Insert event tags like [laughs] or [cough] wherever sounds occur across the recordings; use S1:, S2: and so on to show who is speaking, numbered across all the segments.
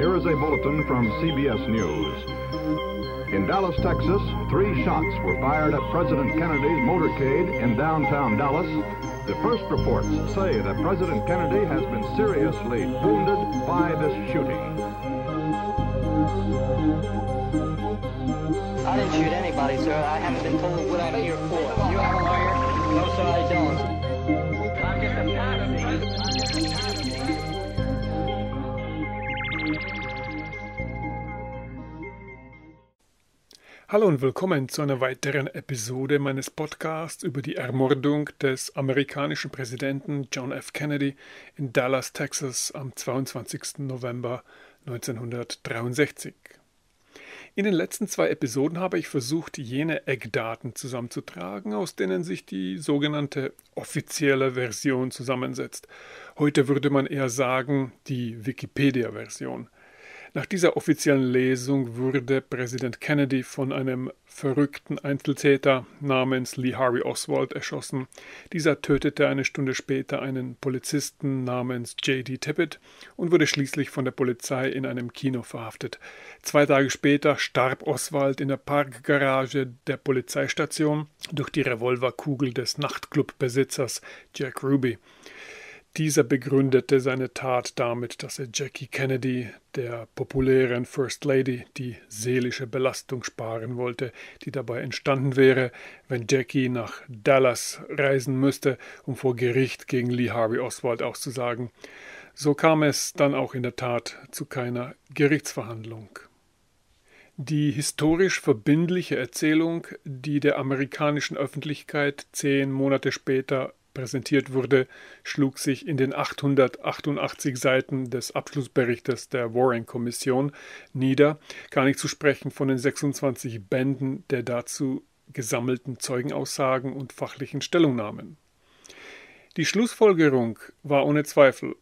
S1: Here is a bulletin from CBS News. In Dallas, Texas, three shots were fired at President Kennedy's motorcade in downtown Dallas. The first reports say that President Kennedy has been seriously wounded by this shooting. I didn't shoot anybody, sir. I haven't been told what I'm here for. You have a lawyer? No, sir, I don't. Hallo und willkommen zu einer weiteren Episode meines Podcasts über die Ermordung des amerikanischen Präsidenten John F. Kennedy in Dallas, Texas am 22. November 1963. In den letzten zwei Episoden habe ich versucht, jene Eckdaten zusammenzutragen, aus denen sich die sogenannte offizielle Version zusammensetzt. Heute würde man eher sagen, die Wikipedia-Version – nach dieser offiziellen Lesung wurde Präsident Kennedy von einem verrückten Einzeltäter namens Lee Harvey Oswald erschossen. Dieser tötete eine Stunde später einen Polizisten namens J.D. Tippett und wurde schließlich von der Polizei in einem Kino verhaftet. Zwei Tage später starb Oswald in der Parkgarage der Polizeistation durch die Revolverkugel des Nachtclubbesitzers Jack Ruby. Dieser begründete seine Tat damit, dass er Jackie Kennedy, der populären First Lady, die seelische Belastung sparen wollte, die dabei entstanden wäre, wenn Jackie nach Dallas reisen müsste, um vor Gericht gegen Lee Harvey Oswald auszusagen. So kam es dann auch in der Tat zu keiner Gerichtsverhandlung. Die historisch verbindliche Erzählung, die der amerikanischen Öffentlichkeit zehn Monate später präsentiert wurde, schlug sich in den 888 Seiten des Abschlussberichtes der Warren-Kommission nieder, gar nicht zu sprechen von den 26 Bänden der dazu gesammelten Zeugenaussagen und fachlichen Stellungnahmen. Die Schlussfolgerung war ohne Zweifel,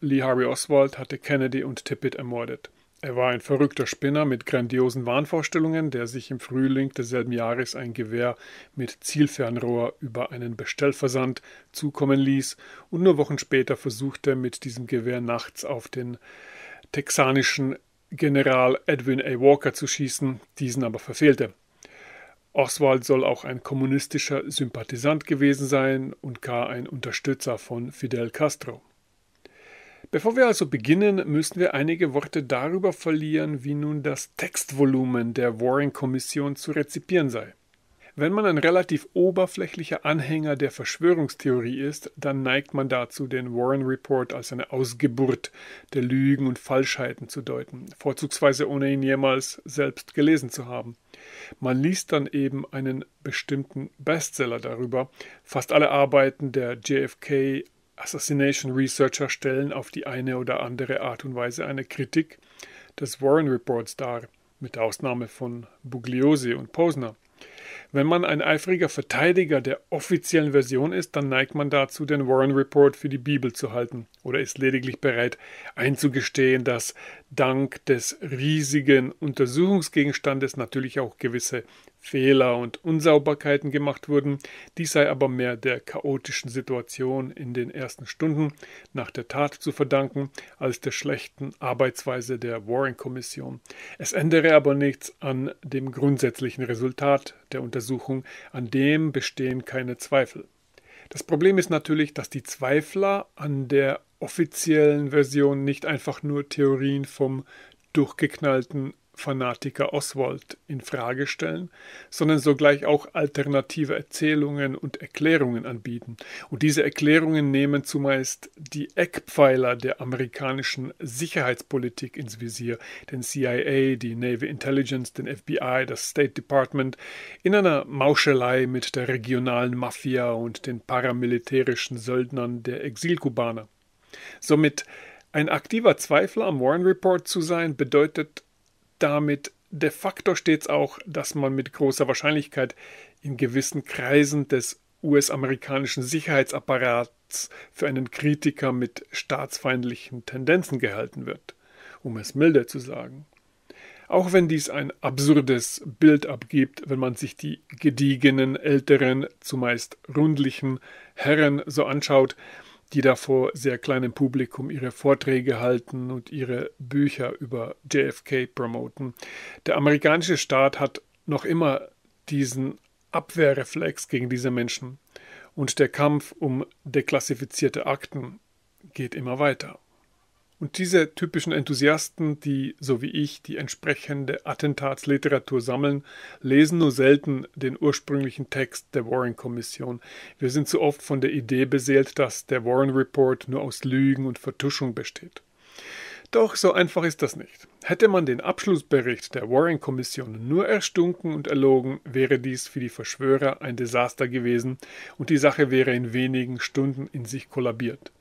S1: Lee Harvey Oswald hatte Kennedy und Tippett ermordet. Er war ein verrückter Spinner mit grandiosen Wahnvorstellungen, der sich im Frühling desselben Jahres ein Gewehr mit Zielfernrohr über einen Bestellversand zukommen ließ und nur Wochen später versuchte, mit diesem Gewehr nachts auf den texanischen General Edwin A. Walker zu schießen, diesen aber verfehlte. Oswald soll auch ein kommunistischer Sympathisant gewesen sein und gar ein Unterstützer von Fidel Castro. Bevor wir also beginnen, müssen wir einige Worte darüber verlieren, wie nun das Textvolumen der Warren-Kommission zu rezipieren sei. Wenn man ein relativ oberflächlicher Anhänger der Verschwörungstheorie ist, dann neigt man dazu, den Warren Report als eine Ausgeburt der Lügen und Falschheiten zu deuten, vorzugsweise ohne ihn jemals selbst gelesen zu haben. Man liest dann eben einen bestimmten Bestseller darüber. Fast alle Arbeiten der JFK Assassination Researcher stellen auf die eine oder andere Art und Weise eine Kritik des Warren Reports dar, mit Ausnahme von Bugliosi und Posner. Wenn man ein eifriger Verteidiger der offiziellen Version ist, dann neigt man dazu, den Warren Report für die Bibel zu halten oder ist lediglich bereit einzugestehen, dass dank des riesigen Untersuchungsgegenstandes natürlich auch gewisse Fehler und Unsauberkeiten gemacht wurden. Dies sei aber mehr der chaotischen Situation in den ersten Stunden nach der Tat zu verdanken, als der schlechten Arbeitsweise der Warren-Kommission. Es ändere aber nichts an dem grundsätzlichen Resultat der Untersuchung, an dem bestehen keine Zweifel. Das Problem ist natürlich, dass die Zweifler an der offiziellen Version nicht einfach nur Theorien vom durchgeknallten Fanatiker Oswald in Frage stellen, sondern sogleich auch alternative Erzählungen und Erklärungen anbieten. Und diese Erklärungen nehmen zumeist die Eckpfeiler der amerikanischen Sicherheitspolitik ins Visier, den CIA, die Navy Intelligence, den FBI, das State Department, in einer Mauschelei mit der regionalen Mafia und den paramilitärischen Söldnern der Exilkubaner. Somit ein aktiver Zweifler am Warren Report zu sein, bedeutet damit de facto stets auch, dass man mit großer Wahrscheinlichkeit in gewissen Kreisen des US-amerikanischen Sicherheitsapparats für einen Kritiker mit staatsfeindlichen Tendenzen gehalten wird, um es milder zu sagen. Auch wenn dies ein absurdes Bild abgibt, wenn man sich die gediegenen, älteren, zumeist rundlichen Herren so anschaut, die da vor sehr kleinem Publikum ihre Vorträge halten und ihre Bücher über JFK promoten. Der amerikanische Staat hat noch immer diesen Abwehrreflex gegen diese Menschen und der Kampf um deklassifizierte Akten geht immer weiter. Und diese typischen Enthusiasten, die, so wie ich, die entsprechende Attentatsliteratur sammeln, lesen nur selten den ursprünglichen Text der Warren-Kommission. Wir sind zu oft von der Idee beseelt, dass der Warren-Report nur aus Lügen und Vertuschung besteht. Doch so einfach ist das nicht. Hätte man den Abschlussbericht der Warren-Kommission nur erstunken und erlogen, wäre dies für die Verschwörer ein Desaster gewesen und die Sache wäre in wenigen Stunden in sich kollabiert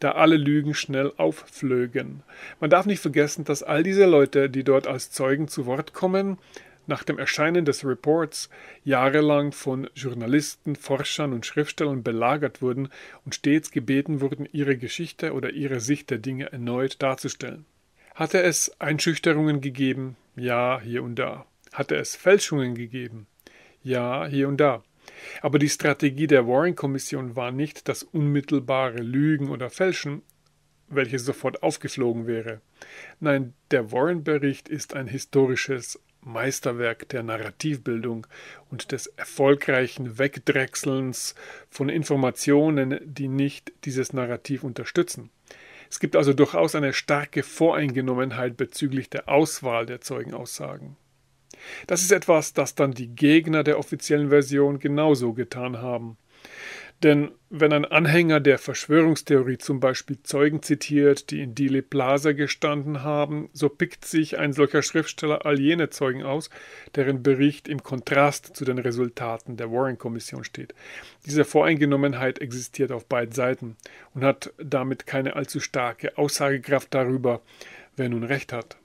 S1: da alle Lügen schnell aufflögen. Man darf nicht vergessen, dass all diese Leute, die dort als Zeugen zu Wort kommen, nach dem Erscheinen des Reports jahrelang von Journalisten, Forschern und Schriftstellern belagert wurden und stets gebeten wurden, ihre Geschichte oder ihre Sicht der Dinge erneut darzustellen. Hatte es Einschüchterungen gegeben? Ja, hier und da. Hatte es Fälschungen gegeben? Ja, hier und da. Aber die Strategie der Warren-Kommission war nicht das unmittelbare Lügen oder Fälschen, welches sofort aufgeflogen wäre. Nein, der Warren-Bericht ist ein historisches Meisterwerk der Narrativbildung und des erfolgreichen Wegdrechselns von Informationen, die nicht dieses Narrativ unterstützen. Es gibt also durchaus eine starke Voreingenommenheit bezüglich der Auswahl der Zeugenaussagen. Das ist etwas, das dann die Gegner der offiziellen Version genauso getan haben. Denn wenn ein Anhänger der Verschwörungstheorie zum Beispiel Zeugen zitiert, die in Dile Plaza gestanden haben, so pickt sich ein solcher Schriftsteller all jene Zeugen aus, deren Bericht im Kontrast zu den Resultaten der Warren-Kommission steht. Diese Voreingenommenheit existiert auf beiden Seiten und hat damit keine allzu starke Aussagekraft darüber, wer nun recht hat.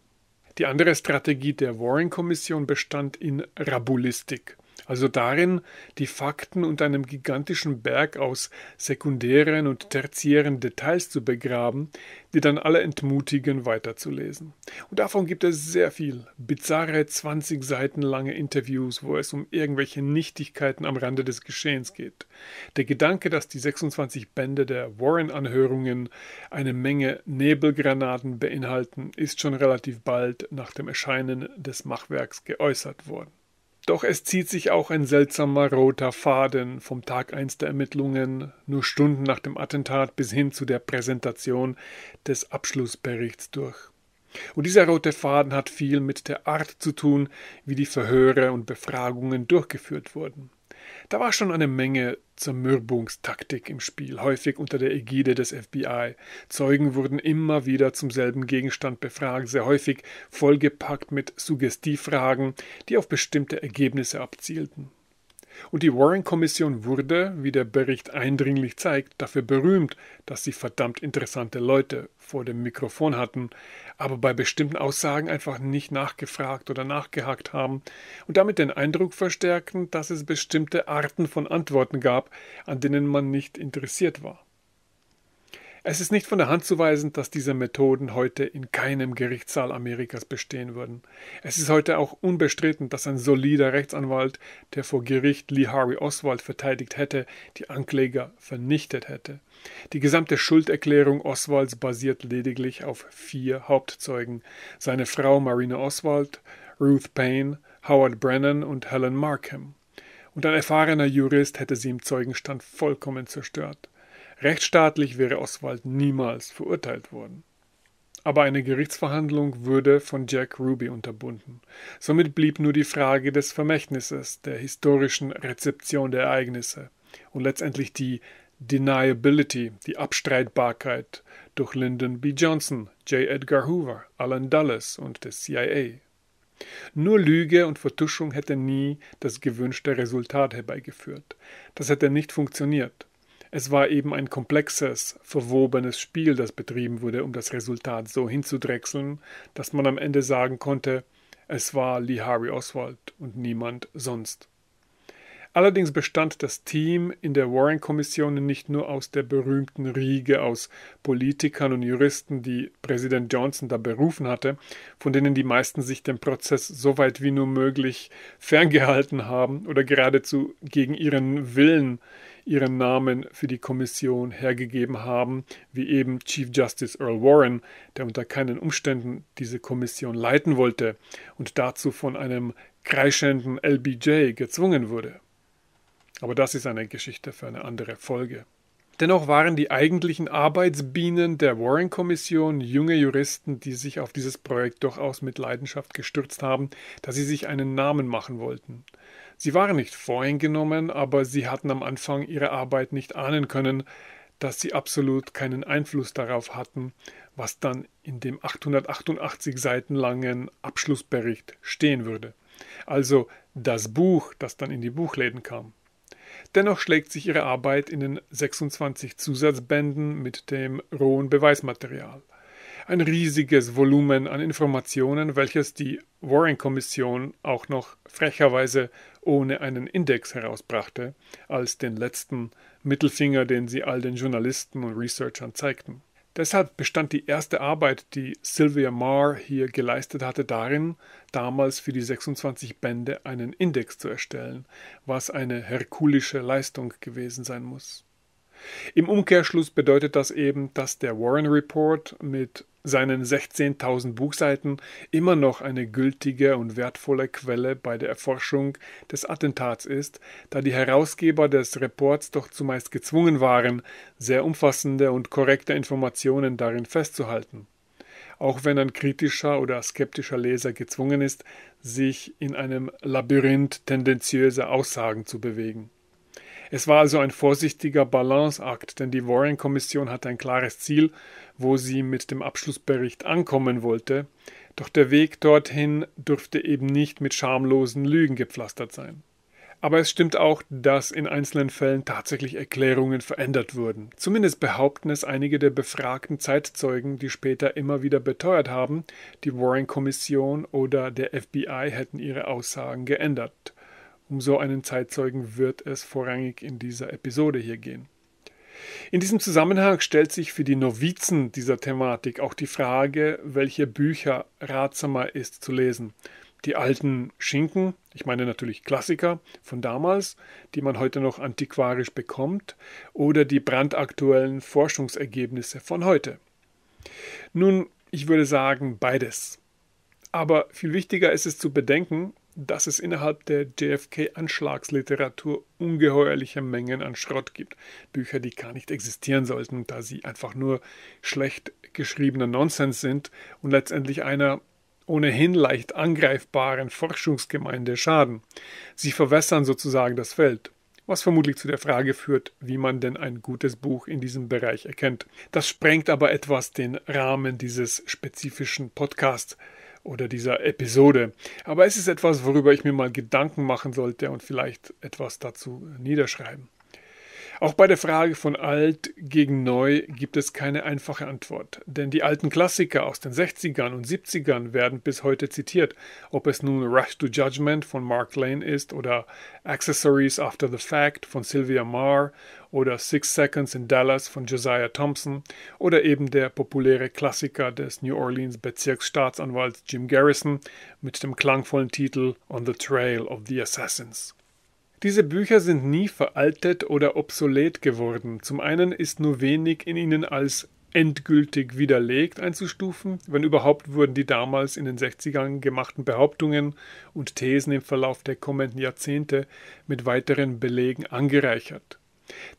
S1: Die andere Strategie der Warren-Kommission bestand in Rabulistik also darin, die Fakten unter einem gigantischen Berg aus sekundären und tertiären Details zu begraben, die dann alle entmutigen, weiterzulesen. Und davon gibt es sehr viel. Bizarre 20 Seiten lange Interviews, wo es um irgendwelche Nichtigkeiten am Rande des Geschehens geht. Der Gedanke, dass die 26 Bände der Warren-Anhörungen eine Menge Nebelgranaten beinhalten, ist schon relativ bald nach dem Erscheinen des Machwerks geäußert worden. Doch es zieht sich auch ein seltsamer roter Faden vom Tag 1 der Ermittlungen, nur Stunden nach dem Attentat bis hin zu der Präsentation des Abschlussberichts durch. Und dieser rote Faden hat viel mit der Art zu tun, wie die Verhöre und Befragungen durchgeführt wurden. Da war schon eine Menge Zermürbungstaktik im Spiel, häufig unter der Ägide des FBI. Zeugen wurden immer wieder zum selben Gegenstand befragt, sehr häufig vollgepackt mit Suggestivfragen, die auf bestimmte Ergebnisse abzielten. Und die Warren-Kommission wurde, wie der Bericht eindringlich zeigt, dafür berühmt, dass sie verdammt interessante Leute vor dem Mikrofon hatten, aber bei bestimmten Aussagen einfach nicht nachgefragt oder nachgehakt haben und damit den Eindruck verstärken, dass es bestimmte Arten von Antworten gab, an denen man nicht interessiert war. Es ist nicht von der Hand zu weisen, dass diese Methoden heute in keinem Gerichtssaal Amerikas bestehen würden. Es ist heute auch unbestritten, dass ein solider Rechtsanwalt, der vor Gericht Lee Harvey Oswald verteidigt hätte, die Ankläger vernichtet hätte. Die gesamte Schulderklärung Oswalds basiert lediglich auf vier Hauptzeugen: seine Frau Marina Oswald, Ruth Payne, Howard Brennan und Helen Markham. Und ein erfahrener Jurist hätte sie im Zeugenstand vollkommen zerstört. Rechtsstaatlich wäre Oswald niemals verurteilt worden. Aber eine Gerichtsverhandlung würde von Jack Ruby unterbunden. Somit blieb nur die Frage des Vermächtnisses, der historischen Rezeption der Ereignisse und letztendlich die Deniability, die Abstreitbarkeit durch Lyndon B. Johnson, J. Edgar Hoover, Alan Dulles und des CIA. Nur Lüge und Vertuschung hätte nie das gewünschte Resultat herbeigeführt. Das hätte nicht funktioniert. Es war eben ein komplexes, verwobenes Spiel, das betrieben wurde, um das Resultat so hinzudrechseln, dass man am Ende sagen konnte, es war Lee Harvey Oswald und niemand sonst. Allerdings bestand das Team in der Warren-Kommission nicht nur aus der berühmten Riege aus Politikern und Juristen, die Präsident Johnson da berufen hatte, von denen die meisten sich dem Prozess so weit wie nur möglich ferngehalten haben oder geradezu gegen ihren Willen ihren Namen für die Kommission hergegeben haben, wie eben Chief Justice Earl Warren, der unter keinen Umständen diese Kommission leiten wollte und dazu von einem kreischenden LBJ gezwungen wurde. Aber das ist eine Geschichte für eine andere Folge. Dennoch waren die eigentlichen Arbeitsbienen der Warren-Kommission junge Juristen, die sich auf dieses Projekt durchaus mit Leidenschaft gestürzt haben, da sie sich einen Namen machen wollten. Sie waren nicht voreingenommen, aber sie hatten am Anfang ihrer Arbeit nicht ahnen können, dass sie absolut keinen Einfluss darauf hatten, was dann in dem 888 Seiten langen Abschlussbericht stehen würde. Also das Buch, das dann in die Buchläden kam. Dennoch schlägt sich ihre Arbeit in den 26 Zusatzbänden mit dem rohen Beweismaterial ein riesiges Volumen an Informationen, welches die Warren-Kommission auch noch frecherweise ohne einen Index herausbrachte, als den letzten Mittelfinger, den sie all den Journalisten und Researchern zeigten. Deshalb bestand die erste Arbeit, die Sylvia Marr hier geleistet hatte, darin, damals für die 26 Bände einen Index zu erstellen, was eine herkulische Leistung gewesen sein muss. Im Umkehrschluss bedeutet das eben, dass der Warren Report mit seinen 16.000 Buchseiten immer noch eine gültige und wertvolle Quelle bei der Erforschung des Attentats ist, da die Herausgeber des Reports doch zumeist gezwungen waren, sehr umfassende und korrekte Informationen darin festzuhalten. Auch wenn ein kritischer oder skeptischer Leser gezwungen ist, sich in einem Labyrinth tendenziöser Aussagen zu bewegen. Es war also ein vorsichtiger Balanceakt, denn die Warren-Kommission hatte ein klares Ziel, wo sie mit dem Abschlussbericht ankommen wollte, doch der Weg dorthin dürfte eben nicht mit schamlosen Lügen gepflastert sein. Aber es stimmt auch, dass in einzelnen Fällen tatsächlich Erklärungen verändert wurden. Zumindest behaupten es einige der befragten Zeitzeugen, die später immer wieder beteuert haben, die Warren-Kommission oder der FBI hätten ihre Aussagen geändert. Um so einen Zeitzeugen wird es vorrangig in dieser Episode hier gehen. In diesem Zusammenhang stellt sich für die Novizen dieser Thematik auch die Frage, welche Bücher ratsamer ist zu lesen. Die alten Schinken, ich meine natürlich Klassiker von damals, die man heute noch antiquarisch bekommt, oder die brandaktuellen Forschungsergebnisse von heute. Nun, ich würde sagen beides. Aber viel wichtiger ist es zu bedenken, dass es innerhalb der JFK-Anschlagsliteratur ungeheuerliche Mengen an Schrott gibt. Bücher, die gar nicht existieren sollten, da sie einfach nur schlecht geschriebener Nonsens sind und letztendlich einer ohnehin leicht angreifbaren Forschungsgemeinde schaden. Sie verwässern sozusagen das Feld was vermutlich zu der Frage führt, wie man denn ein gutes Buch in diesem Bereich erkennt. Das sprengt aber etwas den Rahmen dieses spezifischen Podcasts oder dieser Episode. Aber es ist etwas, worüber ich mir mal Gedanken machen sollte und vielleicht etwas dazu niederschreiben. Auch bei der Frage von alt gegen neu gibt es keine einfache Antwort, denn die alten Klassiker aus den 60ern und 70ern werden bis heute zitiert, ob es nun Rush to Judgment von Mark Lane ist oder Accessories After the Fact von Sylvia Marr oder Six Seconds in Dallas von Josiah Thompson oder eben der populäre Klassiker des New Orleans Bezirksstaatsanwalts Jim Garrison mit dem klangvollen Titel On the Trail of the Assassins. Diese Bücher sind nie veraltet oder obsolet geworden. Zum einen ist nur wenig in ihnen als endgültig widerlegt einzustufen. Wenn überhaupt wurden die damals in den 60ern gemachten Behauptungen und Thesen im Verlauf der kommenden Jahrzehnte mit weiteren Belegen angereichert.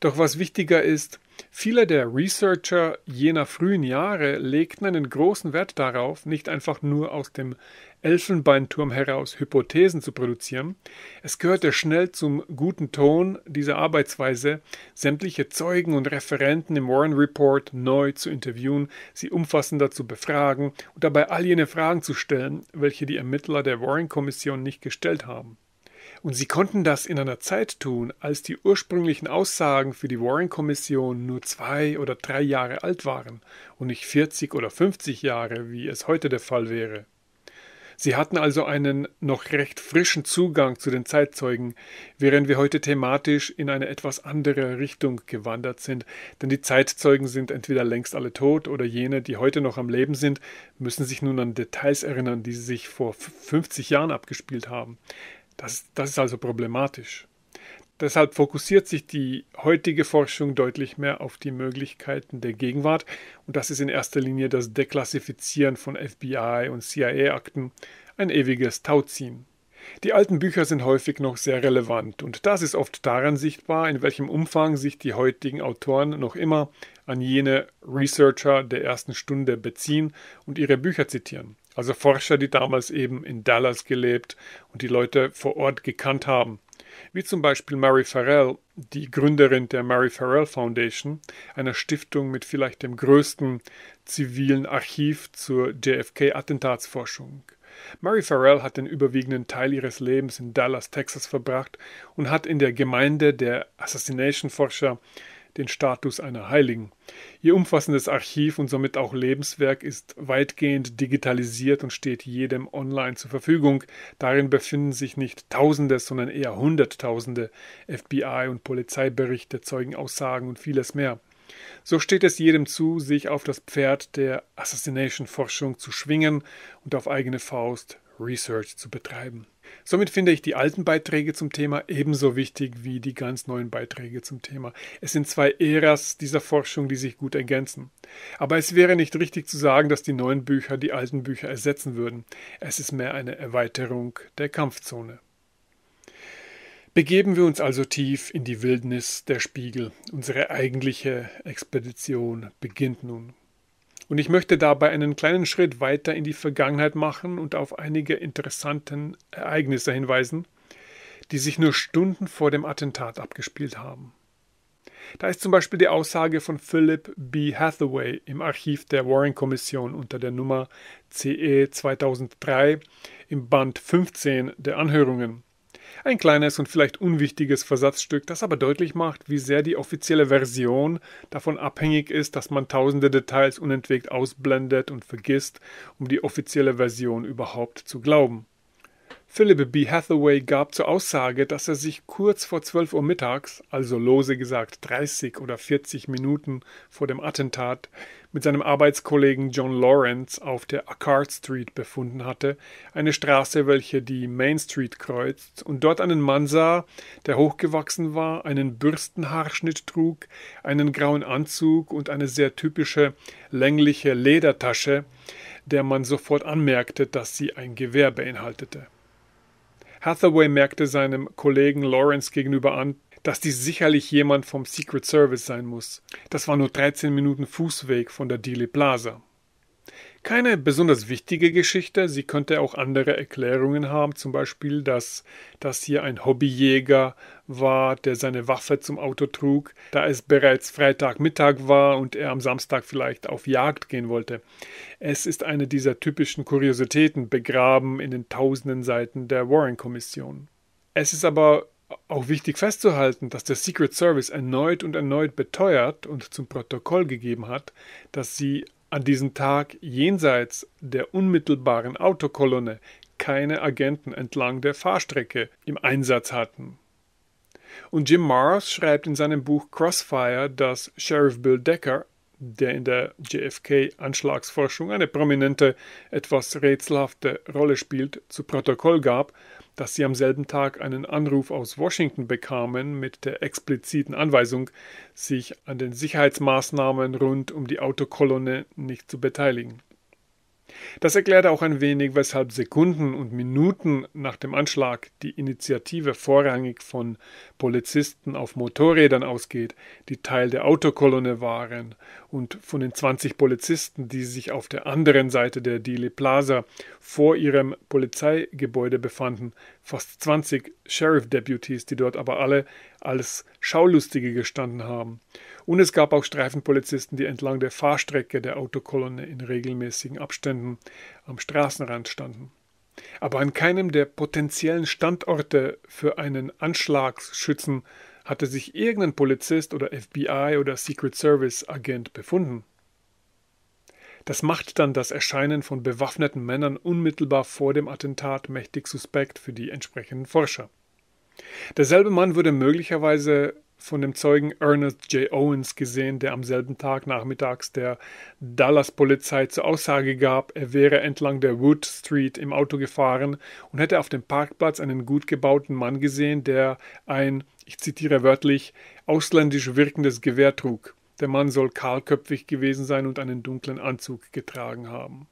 S1: Doch was wichtiger ist, viele der Researcher jener frühen Jahre legten einen großen Wert darauf, nicht einfach nur aus dem Elfenbeinturm heraus Hypothesen zu produzieren. Es gehörte schnell zum guten Ton dieser Arbeitsweise, sämtliche Zeugen und Referenten im Warren Report neu zu interviewen, sie umfassender zu befragen und dabei all jene Fragen zu stellen, welche die Ermittler der Warren Kommission nicht gestellt haben. Und sie konnten das in einer Zeit tun, als die ursprünglichen Aussagen für die Warren-Kommission nur zwei oder drei Jahre alt waren und nicht 40 oder 50 Jahre, wie es heute der Fall wäre. Sie hatten also einen noch recht frischen Zugang zu den Zeitzeugen, während wir heute thematisch in eine etwas andere Richtung gewandert sind, denn die Zeitzeugen sind entweder längst alle tot oder jene, die heute noch am Leben sind, müssen sich nun an Details erinnern, die sich vor 50 Jahren abgespielt haben. Das, das ist also problematisch. Deshalb fokussiert sich die heutige Forschung deutlich mehr auf die Möglichkeiten der Gegenwart und das ist in erster Linie das Deklassifizieren von FBI und CIA-Akten, ein ewiges Tauziehen. Die alten Bücher sind häufig noch sehr relevant und das ist oft daran sichtbar, in welchem Umfang sich die heutigen Autoren noch immer an jene Researcher der ersten Stunde beziehen und ihre Bücher zitieren. Also Forscher, die damals eben in Dallas gelebt und die Leute vor Ort gekannt haben. Wie zum Beispiel Mary Farrell, die Gründerin der Mary Farrell Foundation, einer Stiftung mit vielleicht dem größten zivilen Archiv zur JFK-Attentatsforschung. Mary Farrell hat den überwiegenden Teil ihres Lebens in Dallas, Texas verbracht und hat in der Gemeinde der Assassination-Forscher den Status einer Heiligen. Ihr umfassendes Archiv und somit auch Lebenswerk ist weitgehend digitalisiert und steht jedem online zur Verfügung. Darin befinden sich nicht Tausende, sondern eher Hunderttausende FBI- und Polizeiberichte, Zeugenaussagen und vieles mehr. So steht es jedem zu, sich auf das Pferd der Assassination-Forschung zu schwingen und auf eigene Faust Research zu betreiben. Somit finde ich die alten Beiträge zum Thema ebenso wichtig wie die ganz neuen Beiträge zum Thema. Es sind zwei Äras dieser Forschung, die sich gut ergänzen. Aber es wäre nicht richtig zu sagen, dass die neuen Bücher die alten Bücher ersetzen würden. Es ist mehr eine Erweiterung der Kampfzone. Begeben wir uns also tief in die Wildnis der Spiegel. Unsere eigentliche Expedition beginnt nun. Und ich möchte dabei einen kleinen Schritt weiter in die Vergangenheit machen und auf einige interessanten Ereignisse hinweisen, die sich nur Stunden vor dem Attentat abgespielt haben. Da ist zum Beispiel die Aussage von Philip B. Hathaway im Archiv der Warren-Kommission unter der Nummer CE 2003 im Band 15 der Anhörungen. Ein kleines und vielleicht unwichtiges Versatzstück, das aber deutlich macht, wie sehr die offizielle Version davon abhängig ist, dass man tausende Details unentwegt ausblendet und vergisst, um die offizielle Version überhaupt zu glauben. Philip B. Hathaway gab zur Aussage, dass er sich kurz vor 12 Uhr mittags, also lose gesagt 30 oder 40 Minuten vor dem Attentat, mit seinem Arbeitskollegen John Lawrence auf der Accard Street befunden hatte, eine Straße, welche die Main Street kreuzt, und dort einen Mann sah, der hochgewachsen war, einen Bürstenhaarschnitt trug, einen grauen Anzug und eine sehr typische längliche Ledertasche, der man sofort anmerkte, dass sie ein Gewehr beinhaltete. Hathaway merkte seinem Kollegen Lawrence gegenüber an, dass dies sicherlich jemand vom Secret Service sein muss. Das war nur 13 Minuten Fußweg von der Dealey Plaza. Keine besonders wichtige Geschichte, sie könnte auch andere Erklärungen haben, zum Beispiel, dass das hier ein Hobbyjäger war, der seine Waffe zum Auto trug, da es bereits Freitagmittag war und er am Samstag vielleicht auf Jagd gehen wollte. Es ist eine dieser typischen Kuriositäten begraben in den tausenden Seiten der Warren-Kommission. Es ist aber auch wichtig festzuhalten, dass der Secret Service erneut und erneut beteuert und zum Protokoll gegeben hat, dass sie an diesem Tag jenseits der unmittelbaren Autokolonne keine Agenten entlang der Fahrstrecke im Einsatz hatten. Und Jim Mars schreibt in seinem Buch Crossfire, dass Sheriff Bill Decker, der in der JFK-Anschlagsforschung eine prominente, etwas rätselhafte Rolle spielt, zu Protokoll gab, dass sie am selben Tag einen Anruf aus Washington bekamen mit der expliziten Anweisung, sich an den Sicherheitsmaßnahmen rund um die Autokolonne nicht zu beteiligen. Das erklärte auch ein wenig, weshalb Sekunden und Minuten nach dem Anschlag die Initiative vorrangig von Polizisten auf Motorrädern ausgeht, die Teil der Autokolonne waren und von den 20 Polizisten, die sich auf der anderen Seite der Dile Plaza vor ihrem Polizeigebäude befanden, fast 20 Sheriff Deputies, die dort aber alle als Schaulustige gestanden haben. Und es gab auch Streifenpolizisten, die entlang der Fahrstrecke der Autokolonne in regelmäßigen Abständen am Straßenrand standen. Aber an keinem der potenziellen Standorte für einen Anschlagsschützen hatte sich irgendein Polizist oder FBI oder Secret Service Agent befunden? Das macht dann das Erscheinen von bewaffneten Männern unmittelbar vor dem Attentat mächtig suspekt für die entsprechenden Forscher. Derselbe Mann würde möglicherweise von dem Zeugen Ernest J. Owens gesehen, der am selben Tag nachmittags der Dallas-Polizei zur Aussage gab, er wäre entlang der Wood Street im Auto gefahren und hätte auf dem Parkplatz einen gut gebauten Mann gesehen, der ein, ich zitiere wörtlich, ausländisch wirkendes Gewehr trug. Der Mann soll kahlköpfig gewesen sein und einen dunklen Anzug getragen haben.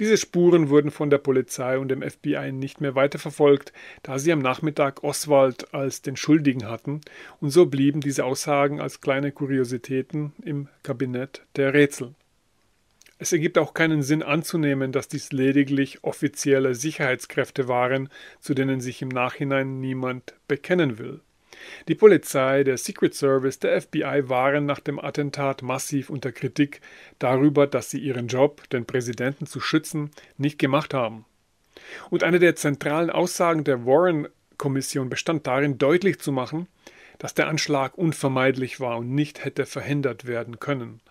S1: Diese Spuren wurden von der Polizei und dem FBI nicht mehr weiterverfolgt, da sie am Nachmittag Oswald als den Schuldigen hatten, und so blieben diese Aussagen als kleine Kuriositäten im Kabinett der Rätsel. Es ergibt auch keinen Sinn anzunehmen, dass dies lediglich offizielle Sicherheitskräfte waren, zu denen sich im Nachhinein niemand bekennen will. Die Polizei, der Secret Service, der FBI waren nach dem Attentat massiv unter Kritik darüber, dass sie ihren Job, den Präsidenten zu schützen, nicht gemacht haben. Und eine der zentralen Aussagen der Warren-Kommission bestand darin, deutlich zu machen, dass der Anschlag unvermeidlich war und nicht hätte verhindert werden können.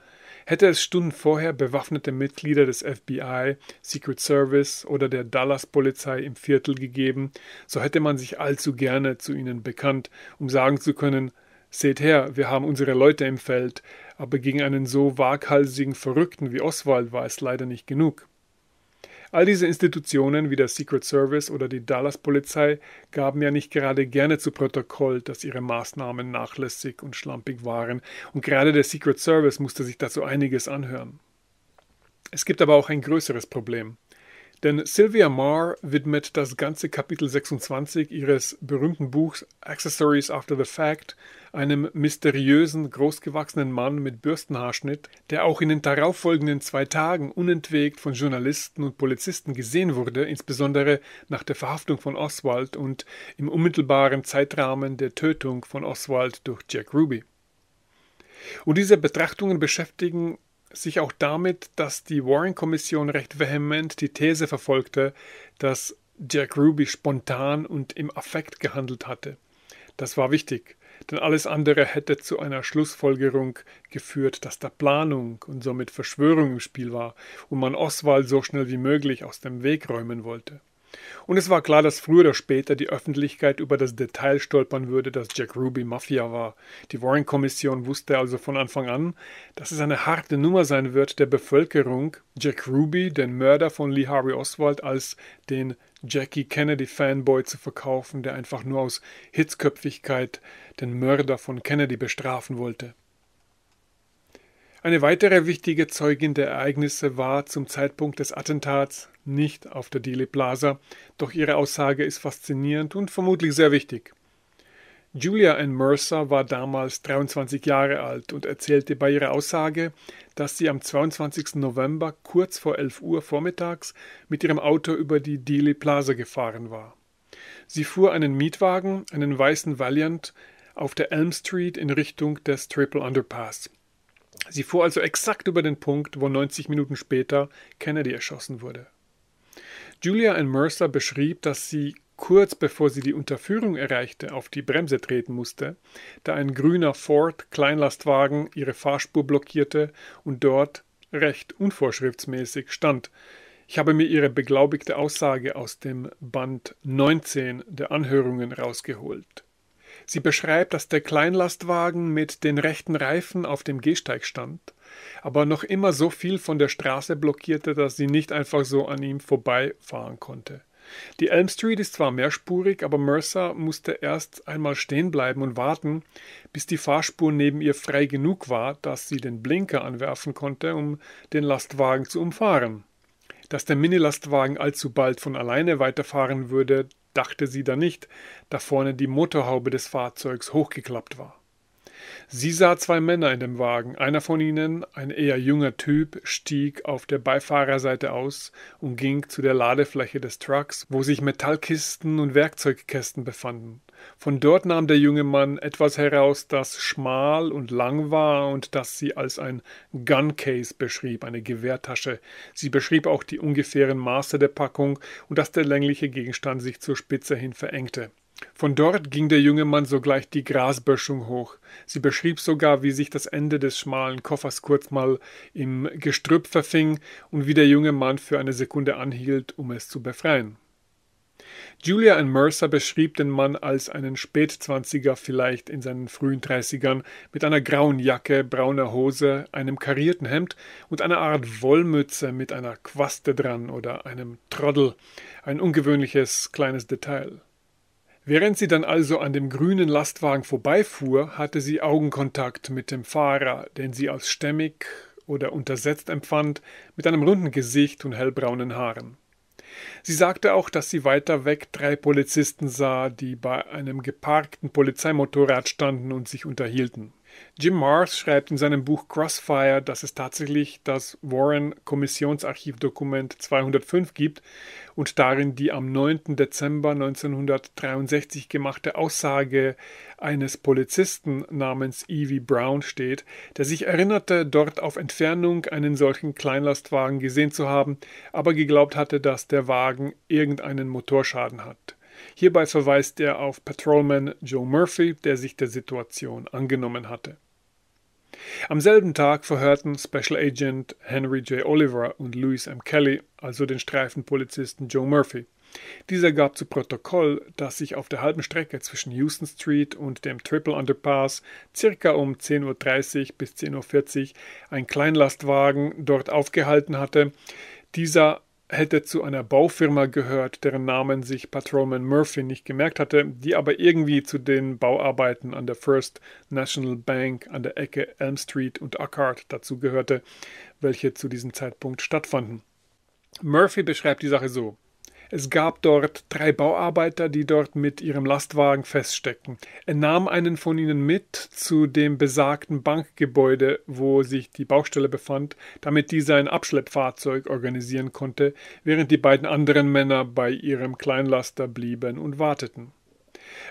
S1: Hätte es Stunden vorher bewaffnete Mitglieder des FBI, Secret Service oder der Dallas-Polizei im Viertel gegeben, so hätte man sich allzu gerne zu ihnen bekannt, um sagen zu können, Seht her, wir haben unsere Leute im Feld, aber gegen einen so waghalsigen Verrückten wie Oswald war es leider nicht genug. All diese Institutionen wie der Secret Service oder die Dallas-Polizei gaben ja nicht gerade gerne zu Protokoll, dass ihre Maßnahmen nachlässig und schlampig waren, und gerade der Secret Service musste sich dazu einiges anhören. Es gibt aber auch ein größeres Problem. Denn Sylvia Marr widmet das ganze Kapitel 26 ihres berühmten Buchs Accessories After the Fact einem mysteriösen, großgewachsenen Mann mit Bürstenhaarschnitt, der auch in den darauffolgenden zwei Tagen unentwegt von Journalisten und Polizisten gesehen wurde, insbesondere nach der Verhaftung von Oswald und im unmittelbaren Zeitrahmen der Tötung von Oswald durch Jack Ruby. Und diese Betrachtungen beschäftigen sich auch damit, dass die Warren-Kommission recht vehement die These verfolgte, dass Jack Ruby spontan und im Affekt gehandelt hatte. Das war wichtig, denn alles andere hätte zu einer Schlussfolgerung geführt, dass da Planung und somit Verschwörung im Spiel war und man Oswald so schnell wie möglich aus dem Weg räumen wollte. Und es war klar, dass früher oder später die Öffentlichkeit über das Detail stolpern würde, dass Jack Ruby Mafia war. Die Warren-Kommission wusste also von Anfang an, dass es eine harte Nummer sein wird, der Bevölkerung Jack Ruby, den Mörder von Lee Harvey Oswald, als den Jackie Kennedy-Fanboy zu verkaufen, der einfach nur aus Hitzköpfigkeit den Mörder von Kennedy bestrafen wollte. Eine weitere wichtige Zeugin der Ereignisse war zum Zeitpunkt des Attentats nicht auf der Dealey Plaza, doch ihre Aussage ist faszinierend und vermutlich sehr wichtig. Julia Ann Mercer war damals 23 Jahre alt und erzählte bei ihrer Aussage, dass sie am 22. November kurz vor 11 Uhr vormittags mit ihrem Auto über die Dealey Plaza gefahren war. Sie fuhr einen Mietwagen, einen weißen Valiant, auf der Elm Street in Richtung des Triple Underpass. Sie fuhr also exakt über den Punkt, wo 90 Minuten später Kennedy erschossen wurde. Julia Ann Mercer beschrieb, dass sie kurz bevor sie die Unterführung erreichte, auf die Bremse treten musste, da ein grüner Ford Kleinlastwagen ihre Fahrspur blockierte und dort recht unvorschriftsmäßig stand. Ich habe mir ihre beglaubigte Aussage aus dem Band 19 der Anhörungen rausgeholt. Sie beschreibt, dass der Kleinlastwagen mit den rechten Reifen auf dem Gehsteig stand, aber noch immer so viel von der Straße blockierte, dass sie nicht einfach so an ihm vorbeifahren konnte. Die Elm Street ist zwar mehrspurig, aber Mercer musste erst einmal stehen bleiben und warten, bis die Fahrspur neben ihr frei genug war, dass sie den Blinker anwerfen konnte, um den Lastwagen zu umfahren. Dass der Minilastwagen allzu bald von alleine weiterfahren würde, dachte sie da nicht, da vorne die Motorhaube des Fahrzeugs hochgeklappt war. Sie sah zwei Männer in dem Wagen. Einer von ihnen, ein eher junger Typ, stieg auf der Beifahrerseite aus und ging zu der Ladefläche des Trucks, wo sich Metallkisten und Werkzeugkästen befanden. Von dort nahm der junge Mann etwas heraus, das schmal und lang war und das sie als ein Gun Case beschrieb, eine Gewehrtasche. Sie beschrieb auch die ungefähren Maße der Packung und dass der längliche Gegenstand sich zur Spitze hin verengte. Von dort ging der junge Mann sogleich die Grasböschung hoch. Sie beschrieb sogar, wie sich das Ende des schmalen Koffers kurz mal im Gestrüpp verfing und wie der junge Mann für eine Sekunde anhielt, um es zu befreien. Julia N. Mercer beschrieb den Mann als einen Spätzwanziger, vielleicht in seinen frühen Dreißigern, mit einer grauen Jacke, brauner Hose, einem karierten Hemd und einer Art Wollmütze mit einer Quaste dran oder einem Troddel. Ein ungewöhnliches kleines Detail. Während sie dann also an dem grünen Lastwagen vorbeifuhr, hatte sie Augenkontakt mit dem Fahrer, den sie als stämmig oder untersetzt empfand, mit einem runden Gesicht und hellbraunen Haaren. Sie sagte auch, dass sie weiter weg drei Polizisten sah, die bei einem geparkten Polizeimotorrad standen und sich unterhielten. Jim Mars schreibt in seinem Buch Crossfire, dass es tatsächlich das Warren-Kommissionsarchivdokument 205 gibt und darin die am 9. Dezember 1963 gemachte Aussage eines Polizisten namens Evie Brown steht, der sich erinnerte, dort auf Entfernung einen solchen Kleinlastwagen gesehen zu haben, aber geglaubt hatte, dass der Wagen irgendeinen Motorschaden hat. Hierbei verweist er auf Patrolman Joe Murphy, der sich der Situation angenommen hatte. Am selben Tag verhörten Special Agent Henry J. Oliver und Louis M. Kelly, also den Streifenpolizisten Joe Murphy. Dieser gab zu Protokoll, dass sich auf der halben Strecke zwischen Houston Street und dem Triple Underpass circa um 10.30 Uhr bis 10.40 Uhr ein Kleinlastwagen dort aufgehalten hatte. Dieser hätte zu einer Baufirma gehört, deren Namen sich Patrolman Murphy nicht gemerkt hatte, die aber irgendwie zu den Bauarbeiten an der First National Bank an der Ecke Elm Street und dazu gehörte, welche zu diesem Zeitpunkt stattfanden. Murphy beschreibt die Sache so. Es gab dort drei Bauarbeiter, die dort mit ihrem Lastwagen feststecken. Er nahm einen von ihnen mit zu dem besagten Bankgebäude, wo sich die Baustelle befand, damit dieser ein Abschleppfahrzeug organisieren konnte, während die beiden anderen Männer bei ihrem Kleinlaster blieben und warteten.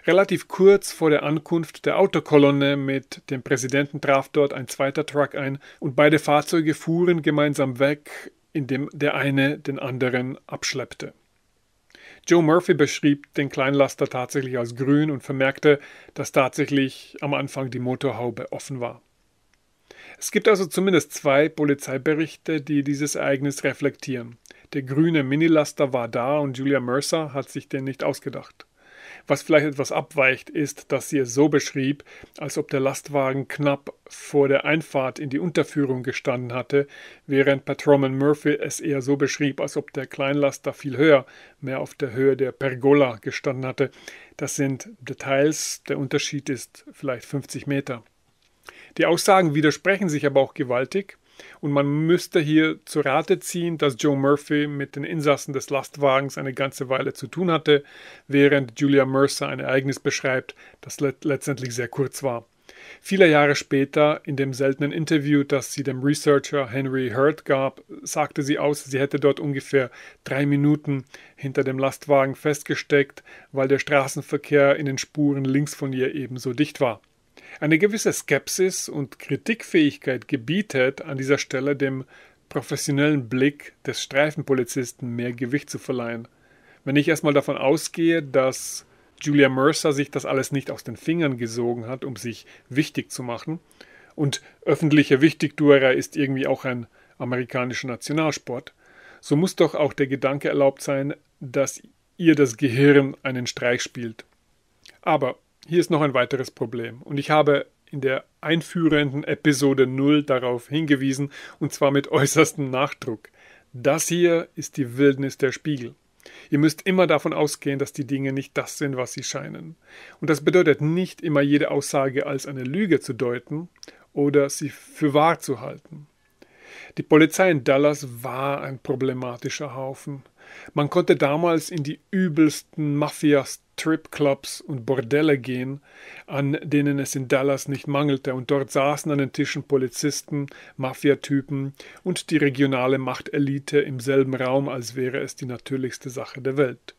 S1: Relativ kurz vor der Ankunft der Autokolonne mit dem Präsidenten traf dort ein zweiter Truck ein und beide Fahrzeuge fuhren gemeinsam weg, indem der eine den anderen abschleppte. Joe Murphy beschrieb den Kleinlaster tatsächlich als grün und vermerkte, dass tatsächlich am Anfang die Motorhaube offen war. Es gibt also zumindest zwei Polizeiberichte, die dieses Ereignis reflektieren. Der grüne Minilaster war da und Julia Mercer hat sich den nicht ausgedacht. Was vielleicht etwas abweicht, ist, dass sie es so beschrieb, als ob der Lastwagen knapp vor der Einfahrt in die Unterführung gestanden hatte, während Patroman Murphy es eher so beschrieb, als ob der Kleinlaster viel höher, mehr auf der Höhe der Pergola gestanden hatte. Das sind Details, der Unterschied ist vielleicht 50 Meter. Die Aussagen widersprechen sich aber auch gewaltig. Und man müsste hier zu Rate ziehen, dass Joe Murphy mit den Insassen des Lastwagens eine ganze Weile zu tun hatte, während Julia Mercer ein Ereignis beschreibt, das let letztendlich sehr kurz war. Viele Jahre später, in dem seltenen Interview, das sie dem Researcher Henry Hurt gab, sagte sie aus, sie hätte dort ungefähr drei Minuten hinter dem Lastwagen festgesteckt, weil der Straßenverkehr in den Spuren links von ihr ebenso dicht war. Eine gewisse Skepsis und Kritikfähigkeit gebietet an dieser Stelle dem professionellen Blick des Streifenpolizisten mehr Gewicht zu verleihen. Wenn ich erstmal davon ausgehe, dass Julia Mercer sich das alles nicht aus den Fingern gesogen hat, um sich wichtig zu machen, und öffentliche Wichtigtuerei ist irgendwie auch ein amerikanischer Nationalsport, so muss doch auch der Gedanke erlaubt sein, dass ihr das Gehirn einen Streich spielt. Aber hier ist noch ein weiteres Problem und ich habe in der einführenden Episode 0 darauf hingewiesen und zwar mit [laughs] äußerstem Nachdruck. Das hier ist die Wildnis der Spiegel. Ihr müsst immer davon ausgehen, dass die Dinge nicht das sind, was sie scheinen. Und das bedeutet nicht immer jede Aussage als eine Lüge zu deuten oder sie für wahr zu halten. Die Polizei in Dallas war ein problematischer Haufen. Man konnte damals in die übelsten Mafias Stripclubs und Bordelle gehen, an denen es in Dallas nicht mangelte, und dort saßen an den Tischen Polizisten, Mafiatypen und die regionale Machtelite im selben Raum, als wäre es die natürlichste Sache der Welt.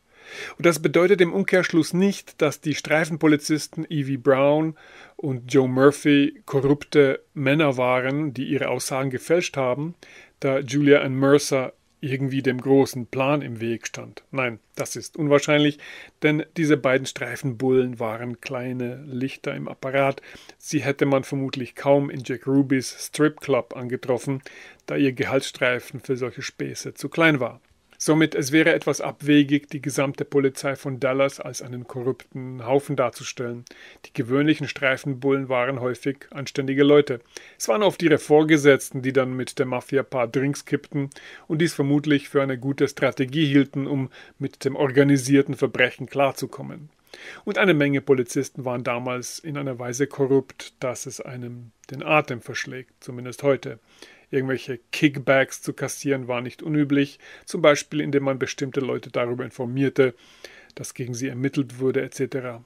S1: Und das bedeutet im Umkehrschluss nicht, dass die Streifenpolizisten Evie Brown und Joe Murphy korrupte Männer waren, die ihre Aussagen gefälscht haben, da Julia Ann Mercer irgendwie dem großen Plan im Weg stand. Nein, das ist unwahrscheinlich, denn diese beiden Streifenbullen waren kleine Lichter im Apparat. Sie hätte man vermutlich kaum in Jack Rubys Strip Club angetroffen, da ihr Gehaltsstreifen für solche Späße zu klein war. Somit es wäre etwas abwegig, die gesamte Polizei von Dallas als einen korrupten Haufen darzustellen. Die gewöhnlichen Streifenbullen waren häufig anständige Leute. Es waren oft ihre Vorgesetzten, die dann mit der Mafia paar Drinks kippten und dies vermutlich für eine gute Strategie hielten, um mit dem organisierten Verbrechen klarzukommen. Und eine Menge Polizisten waren damals in einer Weise korrupt, dass es einem den Atem verschlägt, zumindest heute. Irgendwelche Kickbacks zu kassieren war nicht unüblich, zum Beispiel indem man bestimmte Leute darüber informierte, dass gegen sie ermittelt wurde etc.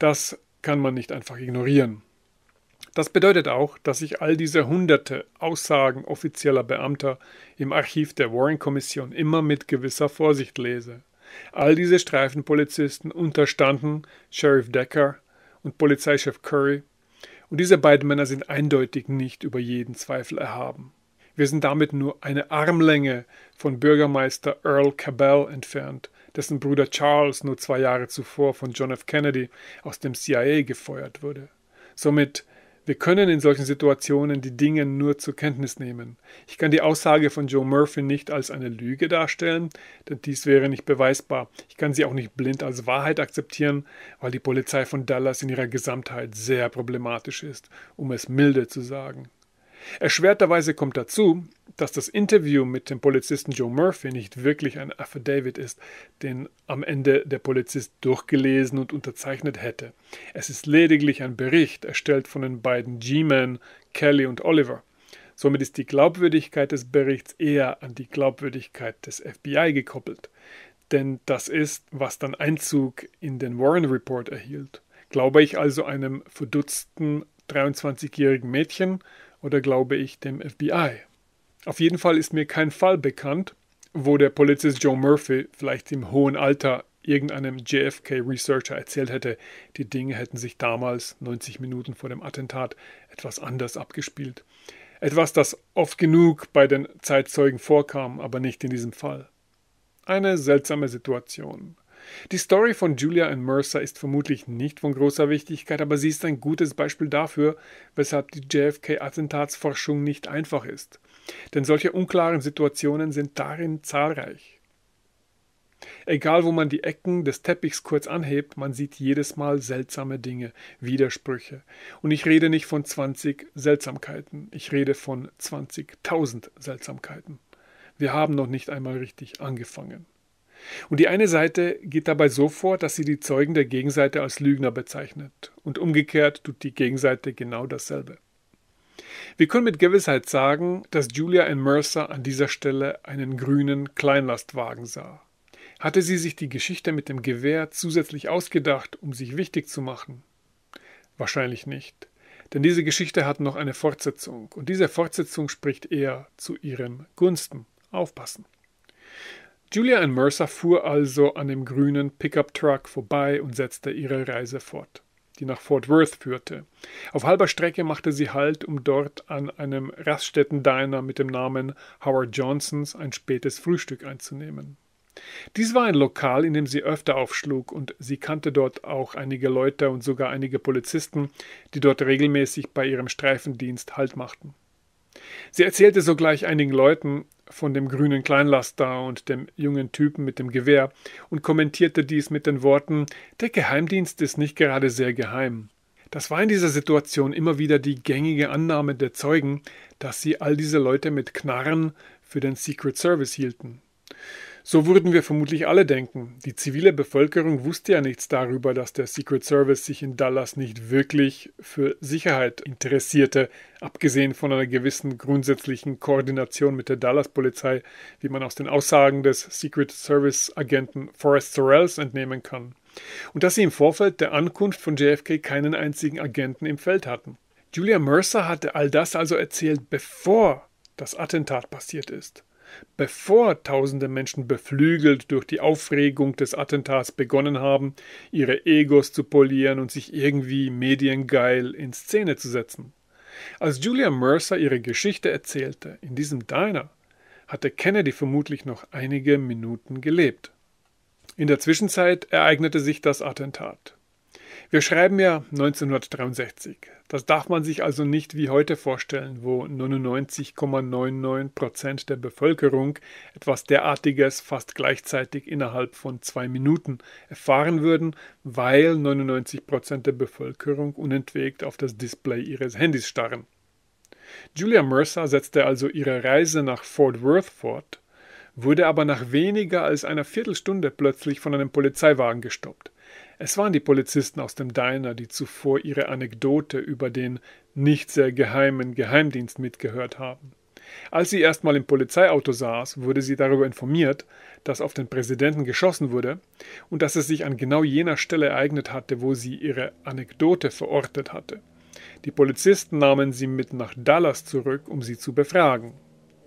S1: Das kann man nicht einfach ignorieren. Das bedeutet auch, dass sich all diese hunderte Aussagen offizieller Beamter im Archiv der Warren-Kommission immer mit gewisser Vorsicht lese. All diese Streifenpolizisten unterstanden Sheriff Decker und Polizeichef Curry, und diese beiden Männer sind eindeutig nicht über jeden Zweifel erhaben. Wir sind damit nur eine Armlänge von Bürgermeister Earl Cabell entfernt, dessen Bruder Charles nur zwei Jahre zuvor von John F. Kennedy aus dem CIA gefeuert wurde. Somit wir können in solchen Situationen die Dinge nur zur Kenntnis nehmen. Ich kann die Aussage von Joe Murphy nicht als eine Lüge darstellen, denn dies wäre nicht beweisbar. Ich kann sie auch nicht blind als Wahrheit akzeptieren, weil die Polizei von Dallas in ihrer Gesamtheit sehr problematisch ist, um es milde zu sagen. Erschwerterweise kommt dazu, dass das Interview mit dem Polizisten Joe Murphy nicht wirklich ein Affidavit ist, den am Ende der Polizist durchgelesen und unterzeichnet hätte. Es ist lediglich ein Bericht, erstellt von den beiden G-Men, Kelly und Oliver. Somit ist die Glaubwürdigkeit des Berichts eher an die Glaubwürdigkeit des FBI gekoppelt. Denn das ist, was dann Einzug in den Warren Report erhielt. Glaube ich also einem verdutzten 23-jährigen Mädchen oder glaube ich dem FBI. Auf jeden Fall ist mir kein Fall bekannt, wo der Polizist Joe Murphy vielleicht im hohen Alter irgendeinem JFK-Researcher erzählt hätte, die Dinge hätten sich damals, 90 Minuten vor dem Attentat, etwas anders abgespielt. Etwas, das oft genug bei den Zeitzeugen vorkam, aber nicht in diesem Fall. Eine seltsame Situation. Die Story von Julia und Mercer ist vermutlich nicht von großer Wichtigkeit, aber sie ist ein gutes Beispiel dafür, weshalb die JFK-Attentatsforschung nicht einfach ist. Denn solche unklaren Situationen sind darin zahlreich. Egal, wo man die Ecken des Teppichs kurz anhebt, man sieht jedes Mal seltsame Dinge, Widersprüche. Und ich rede nicht von 20 Seltsamkeiten, ich rede von 20.000 Seltsamkeiten. Wir haben noch nicht einmal richtig angefangen. Und die eine Seite geht dabei so vor, dass sie die Zeugen der Gegenseite als Lügner bezeichnet. Und umgekehrt tut die Gegenseite genau dasselbe. Wir können mit Gewissheit sagen, dass Julia in Mercer an dieser Stelle einen grünen Kleinlastwagen sah. Hatte sie sich die Geschichte mit dem Gewehr zusätzlich ausgedacht, um sich wichtig zu machen? Wahrscheinlich nicht. Denn diese Geschichte hat noch eine Fortsetzung, und diese Fortsetzung spricht eher zu ihren Gunsten. Aufpassen. Julia Ann Mercer fuhr also an dem grünen Pickup-Truck vorbei und setzte ihre Reise fort, die nach Fort Worth führte. Auf halber Strecke machte sie Halt, um dort an einem Raststätten-Diner mit dem Namen Howard Johnsons ein spätes Frühstück einzunehmen. Dies war ein Lokal, in dem sie öfter aufschlug, und sie kannte dort auch einige Leute und sogar einige Polizisten, die dort regelmäßig bei ihrem Streifendienst Halt machten. Sie erzählte sogleich einigen Leuten von dem grünen Kleinlaster und dem jungen Typen mit dem Gewehr und kommentierte dies mit den Worten Der Geheimdienst ist nicht gerade sehr geheim. Das war in dieser Situation immer wieder die gängige Annahme der Zeugen, dass sie all diese Leute mit Knarren für den Secret Service hielten. So würden wir vermutlich alle denken. Die zivile Bevölkerung wusste ja nichts darüber, dass der Secret Service sich in Dallas nicht wirklich für Sicherheit interessierte, abgesehen von einer gewissen grundsätzlichen Koordination mit der Dallas-Polizei, wie man aus den Aussagen des Secret Service-Agenten Forrest Sorrells entnehmen kann. Und dass sie im Vorfeld der Ankunft von JFK keinen einzigen Agenten im Feld hatten. Julia Mercer hatte all das also erzählt, bevor das Attentat passiert ist bevor tausende Menschen beflügelt durch die Aufregung des Attentats begonnen haben, ihre Egos zu polieren und sich irgendwie mediengeil in Szene zu setzen. Als Julia Mercer ihre Geschichte erzählte, in diesem Diner, hatte Kennedy vermutlich noch einige Minuten gelebt. In der Zwischenzeit ereignete sich das Attentat. Wir schreiben ja 1963. Das darf man sich also nicht wie heute vorstellen, wo 99,99 Prozent der Bevölkerung etwas derartiges fast gleichzeitig innerhalb von zwei Minuten erfahren würden, weil 99 der Bevölkerung unentwegt auf das Display ihres Handys starren. Julia Mercer setzte also ihre Reise nach Fort Worth fort, wurde aber nach weniger als einer Viertelstunde plötzlich von einem Polizeiwagen gestoppt. Es waren die Polizisten aus dem Diner, die zuvor ihre Anekdote über den nicht sehr geheimen Geheimdienst mitgehört haben. Als sie erstmal im Polizeiauto saß, wurde sie darüber informiert, dass auf den Präsidenten geschossen wurde und dass es sich an genau jener Stelle ereignet hatte, wo sie ihre Anekdote verortet hatte. Die Polizisten nahmen sie mit nach Dallas zurück, um sie zu befragen.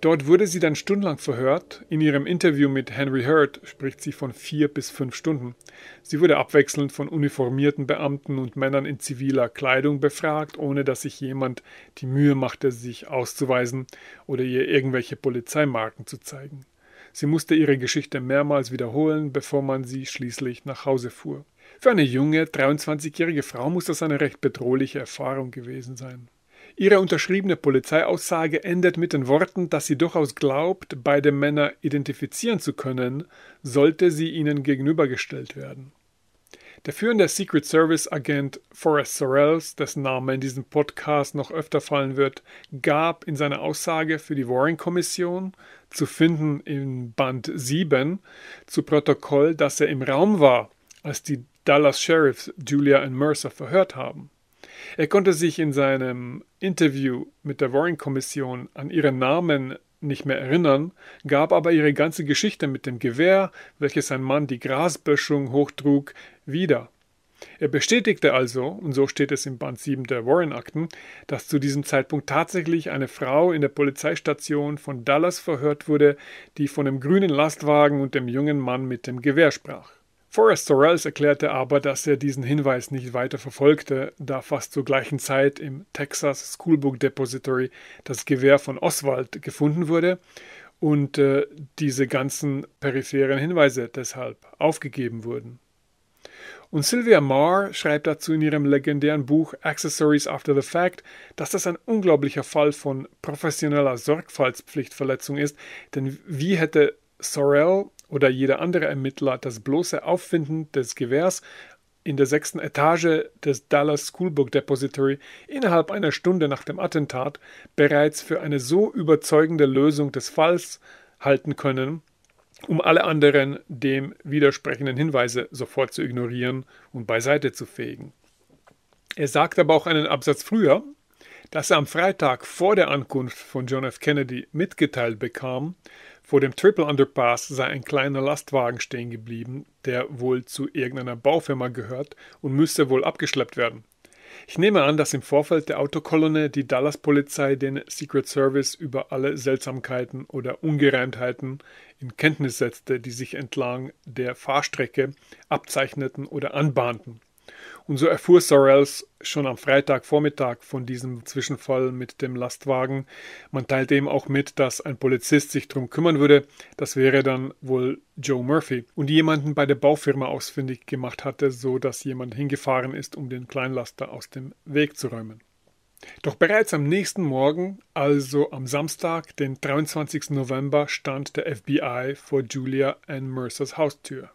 S1: Dort wurde sie dann stundenlang verhört. In ihrem Interview mit Henry Hurd spricht sie von vier bis fünf Stunden. Sie wurde abwechselnd von uniformierten Beamten und Männern in ziviler Kleidung befragt, ohne dass sich jemand die Mühe machte, sich auszuweisen oder ihr irgendwelche Polizeimarken zu zeigen. Sie musste ihre Geschichte mehrmals wiederholen, bevor man sie schließlich nach Hause fuhr. Für eine junge, 23-jährige Frau muss das eine recht bedrohliche Erfahrung gewesen sein. Ihre unterschriebene Polizeiaussage endet mit den Worten, dass sie durchaus glaubt, beide Männer identifizieren zu können, sollte sie ihnen gegenübergestellt werden. Der führende Secret Service Agent Forrest Sorrells, dessen Name in diesem Podcast noch öfter fallen wird, gab in seiner Aussage für die Warren Kommission, zu finden in Band 7, zu Protokoll, dass er im Raum war, als die Dallas Sheriffs Julia und Mercer verhört haben. Er konnte sich in seinem Interview mit der Warren-Kommission an ihren Namen nicht mehr erinnern, gab aber ihre ganze Geschichte mit dem Gewehr, welches sein Mann die Grasböschung hochtrug, wieder. Er bestätigte also, und so steht es im Band 7 der Warren-Akten, dass zu diesem Zeitpunkt tatsächlich eine Frau in der Polizeistation von Dallas verhört wurde, die von dem grünen Lastwagen und dem jungen Mann mit dem Gewehr sprach. Forrest Sorrells erklärte aber, dass er diesen Hinweis nicht weiter verfolgte, da fast zur gleichen Zeit im Texas Schoolbook Depository das Gewehr von Oswald gefunden wurde und äh, diese ganzen peripheren Hinweise deshalb aufgegeben wurden. Und Sylvia Marr schreibt dazu in ihrem legendären Buch Accessories After the Fact, dass das ein unglaublicher Fall von professioneller Sorgfaltspflichtverletzung ist, denn wie hätte Sorrell oder jeder andere Ermittler das bloße Auffinden des Gewehrs in der sechsten Etage des Dallas Schoolbook Depository innerhalb einer Stunde nach dem Attentat bereits für eine so überzeugende Lösung des Falls halten können, um alle anderen dem widersprechenden Hinweise sofort zu ignorieren und beiseite zu fegen. Er sagt aber auch einen Absatz früher, dass er am Freitag vor der Ankunft von John F. Kennedy mitgeteilt bekam, vor dem Triple Underpass sei ein kleiner Lastwagen stehen geblieben, der wohl zu irgendeiner Baufirma gehört und müsse wohl abgeschleppt werden. Ich nehme an, dass im Vorfeld der Autokolonne die Dallas-Polizei den Secret Service über alle Seltsamkeiten oder Ungereimtheiten in Kenntnis setzte, die sich entlang der Fahrstrecke abzeichneten oder anbahnten. Und so erfuhr Sorrells schon am Freitagvormittag von diesem Zwischenfall mit dem Lastwagen. Man teilte ihm auch mit, dass ein Polizist sich darum kümmern würde. Das wäre dann wohl Joe Murphy. Und jemanden bei der Baufirma ausfindig gemacht hatte, so dass jemand hingefahren ist, um den Kleinlaster aus dem Weg zu räumen. Doch bereits am nächsten Morgen, also am Samstag, den 23. November, stand der FBI vor Julia Ann Mercers Haustür.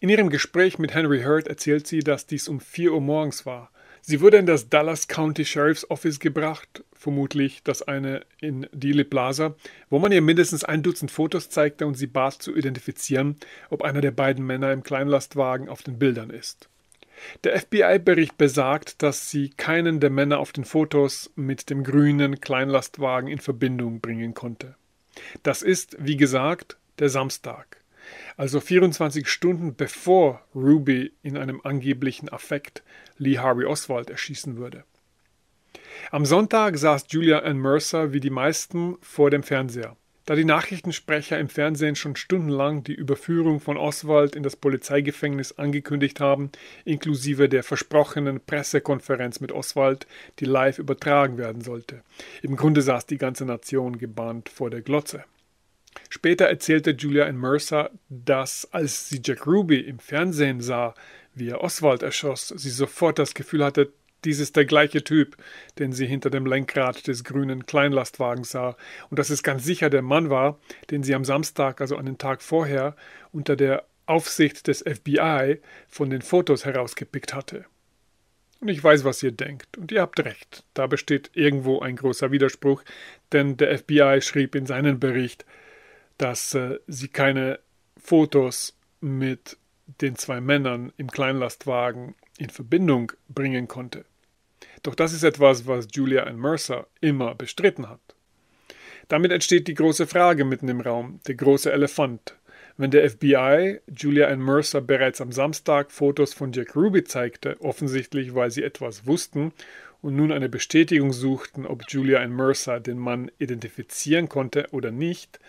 S1: In ihrem Gespräch mit Henry Hurd erzählt sie, dass dies um 4 Uhr morgens war. Sie wurde in das Dallas County Sheriff's Office gebracht, vermutlich das eine in Dealey Plaza, wo man ihr mindestens ein Dutzend Fotos zeigte und sie bat zu identifizieren, ob einer der beiden Männer im Kleinlastwagen auf den Bildern ist. Der FBI-Bericht besagt, dass sie keinen der Männer auf den Fotos mit dem grünen Kleinlastwagen in Verbindung bringen konnte. Das ist, wie gesagt, der Samstag also 24 Stunden bevor Ruby in einem angeblichen Affekt Lee Harvey Oswald erschießen würde. Am Sonntag saß Julia Ann Mercer wie die meisten vor dem Fernseher. Da die Nachrichtensprecher im Fernsehen schon stundenlang die Überführung von Oswald in das Polizeigefängnis angekündigt haben, inklusive der versprochenen Pressekonferenz mit Oswald, die live übertragen werden sollte. Im Grunde saß die ganze Nation gebannt vor der Glotze. Später erzählte Julia Ann Mercer, dass als sie Jack Ruby im Fernsehen sah, wie er Oswald erschoss, sie sofort das Gefühl hatte, dies ist der gleiche Typ, den sie hinter dem Lenkrad des grünen Kleinlastwagens sah, und dass es ganz sicher der Mann war, den sie am Samstag, also einen Tag vorher, unter der Aufsicht des FBI von den Fotos herausgepickt hatte. Und ich weiß, was ihr denkt, und ihr habt recht, da besteht irgendwo ein großer Widerspruch, denn der FBI schrieb in seinem Bericht, dass äh, sie keine Fotos mit den zwei Männern im Kleinlastwagen in Verbindung bringen konnte. Doch das ist etwas, was Julia and Mercer immer bestritten hat. Damit entsteht die große Frage mitten im Raum, der große Elefant. Wenn der FBI Julia and Mercer bereits am Samstag Fotos von Jack Ruby zeigte, offensichtlich weil sie etwas wussten und nun eine Bestätigung suchten, ob Julia and Mercer den Mann identifizieren konnte oder nicht,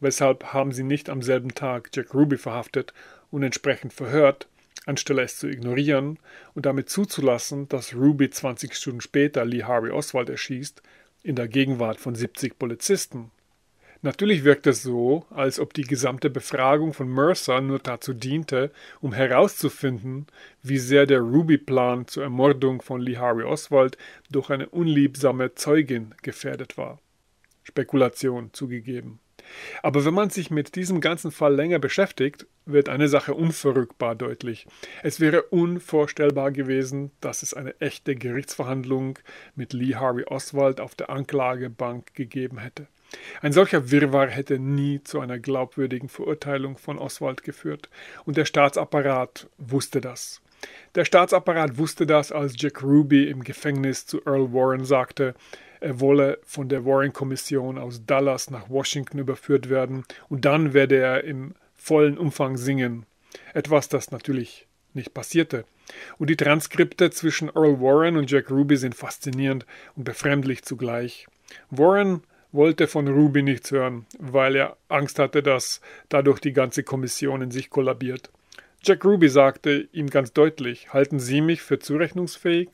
S1: Weshalb haben sie nicht am selben Tag Jack Ruby verhaftet und entsprechend verhört, anstelle es zu ignorieren und damit zuzulassen, dass Ruby 20 Stunden später Lee Harvey Oswald erschießt, in der Gegenwart von 70 Polizisten? Natürlich wirkt es so, als ob die gesamte Befragung von Mercer nur dazu diente, um herauszufinden, wie sehr der Ruby-Plan zur Ermordung von Lee Harvey Oswald durch eine unliebsame Zeugin gefährdet war. Spekulation zugegeben. Aber wenn man sich mit diesem ganzen Fall länger beschäftigt, wird eine Sache unverrückbar deutlich. Es wäre unvorstellbar gewesen, dass es eine echte Gerichtsverhandlung mit Lee Harvey Oswald auf der Anklagebank gegeben hätte. Ein solcher Wirrwarr hätte nie zu einer glaubwürdigen Verurteilung von Oswald geführt, und der Staatsapparat wusste das. Der Staatsapparat wusste das, als Jack Ruby im Gefängnis zu Earl Warren sagte, er wolle von der Warren-Kommission aus Dallas nach Washington überführt werden und dann werde er im vollen Umfang singen. Etwas, das natürlich nicht passierte. Und die Transkripte zwischen Earl Warren und Jack Ruby sind faszinierend und befremdlich zugleich. Warren wollte von Ruby nichts hören, weil er Angst hatte, dass dadurch die ganze Kommission in sich kollabiert. Jack Ruby sagte ihm ganz deutlich: Halten Sie mich für zurechnungsfähig?